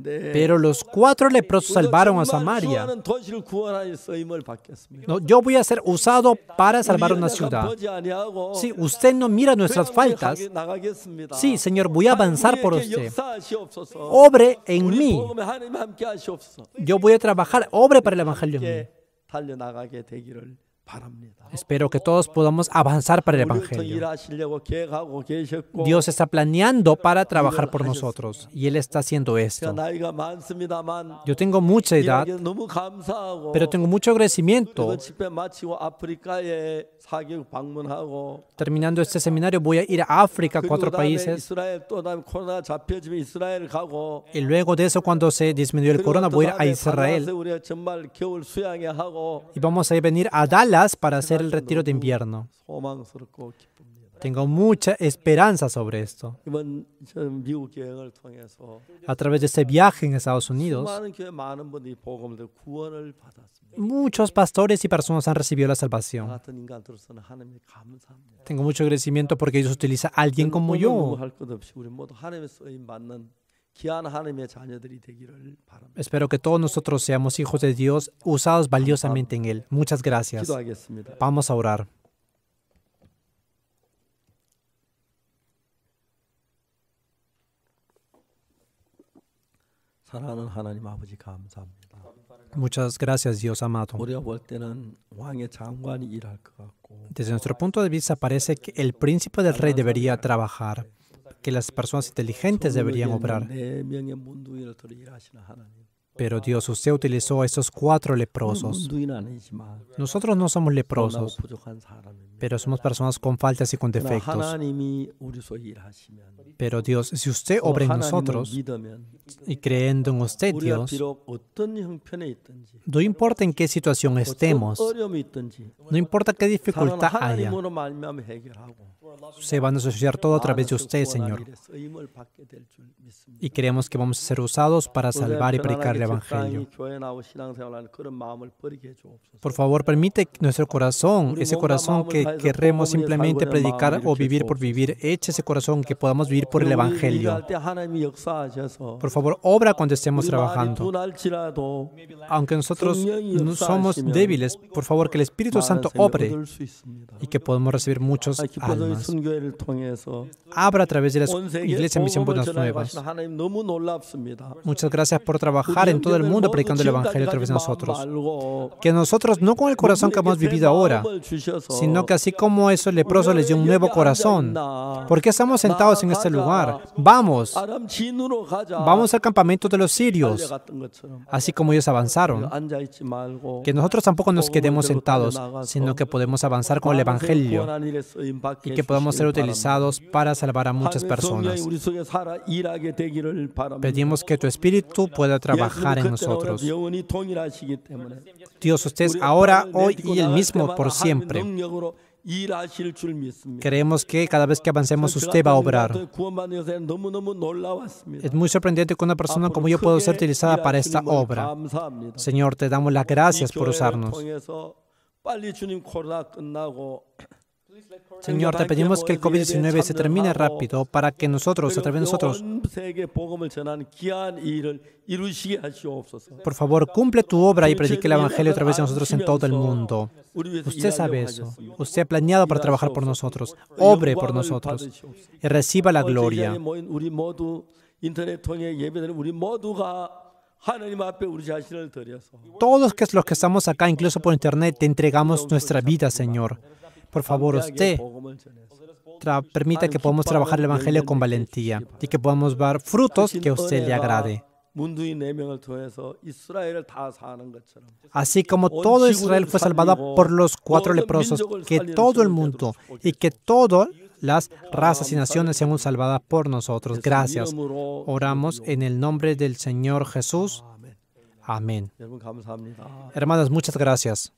Speaker 2: pero los cuatro leprosos salvaron a Samaria. yo voy a ser usado para salvar una ciudad. Si sí, usted no mira nuestras faltas, sí, Señor, voy a avanzar por usted. Obre en mí. Yo voy a trabajar, obre para el Evangelio en mí.
Speaker 7: 달려나가게 되기를
Speaker 2: Espero que todos podamos avanzar para el Evangelio. Dios está planeando para trabajar por nosotros y Él está haciendo esto. Yo tengo mucha edad, pero tengo mucho agradecimiento. Terminando este seminario voy a ir a África, cuatro países. Y luego de eso, cuando se disminuyó el corona, voy a ir a Israel. Y vamos a venir a Dallas para este hacer el retiro de invierno. Tengo mucha esperanza sobre esto. A través de este viaje en Estados Unidos, muchos pastores y personas han recibido la salvación. Tengo mucho agradecimiento porque ellos utiliza a alguien como yo. Espero que todos nosotros seamos hijos de Dios, usados valiosamente en Él. Muchas gracias. Vamos a orar. Muchas gracias, Dios amado. Desde nuestro punto de vista parece que el príncipe del rey debería trabajar, que las personas inteligentes deberían obrar. Pero Dios, usted utilizó a esos cuatro leprosos. Nosotros no somos leprosos, pero somos personas con faltas y con defectos. Pero Dios, si usted obra en nosotros y creyendo en usted, Dios, no importa en qué situación estemos, no importa qué dificultad haya, se van a asociar todo a través de usted, Señor. Y creemos que vamos a ser usados para salvar y predicarle a Evangelio. Por favor, permite que nuestro corazón, ese corazón que queremos simplemente predicar o vivir por vivir, eche ese corazón que podamos vivir por el Evangelio. Por favor, obra cuando estemos trabajando.
Speaker 7: Aunque nosotros no somos débiles,
Speaker 2: por favor, que el Espíritu Santo obre y que podamos recibir muchos almas.
Speaker 7: Abra a través de la Iglesia Misión Buenas Nuevas.
Speaker 2: Muchas gracias por trabajar en todo el mundo predicando el Evangelio a través de nosotros. Que nosotros no con el corazón que hemos vivido ahora, sino que así como esos leproso les dio un nuevo corazón. ¿Por qué estamos sentados en este lugar? Vamos, vamos al campamento de los sirios, así como ellos avanzaron.
Speaker 7: Que nosotros tampoco nos quedemos sentados, sino que podemos avanzar con el Evangelio
Speaker 2: y que podamos ser utilizados para salvar a muchas personas. Pedimos que tu Espíritu pueda trabajar en nosotros. Dios, usted es ahora, hoy y el mismo por siempre. Creemos que cada vez que avancemos usted va a obrar. Es muy sorprendente que una persona como yo pueda ser utilizada para esta obra. Señor, te damos las gracias por usarnos. Señor, te pedimos que el COVID-19 se termine rápido para que nosotros, a través de nosotros, por favor, cumple tu obra y predique el Evangelio a través de nosotros en todo el mundo.
Speaker 7: Usted sabe eso.
Speaker 2: Usted ha planeado para trabajar por nosotros. Obre por nosotros. Y reciba la gloria. Todos los que estamos acá, incluso por internet, te entregamos nuestra vida, Señor. Por favor, usted
Speaker 7: permita que podamos trabajar el Evangelio con
Speaker 2: valentía y que podamos dar frutos que a usted le agrade. Así como todo Israel fue salvado por los cuatro leprosos, que todo el mundo y que todas las razas y naciones sean salvadas por nosotros. Gracias. Oramos en el nombre del Señor Jesús. Amén. Hermanas, muchas gracias.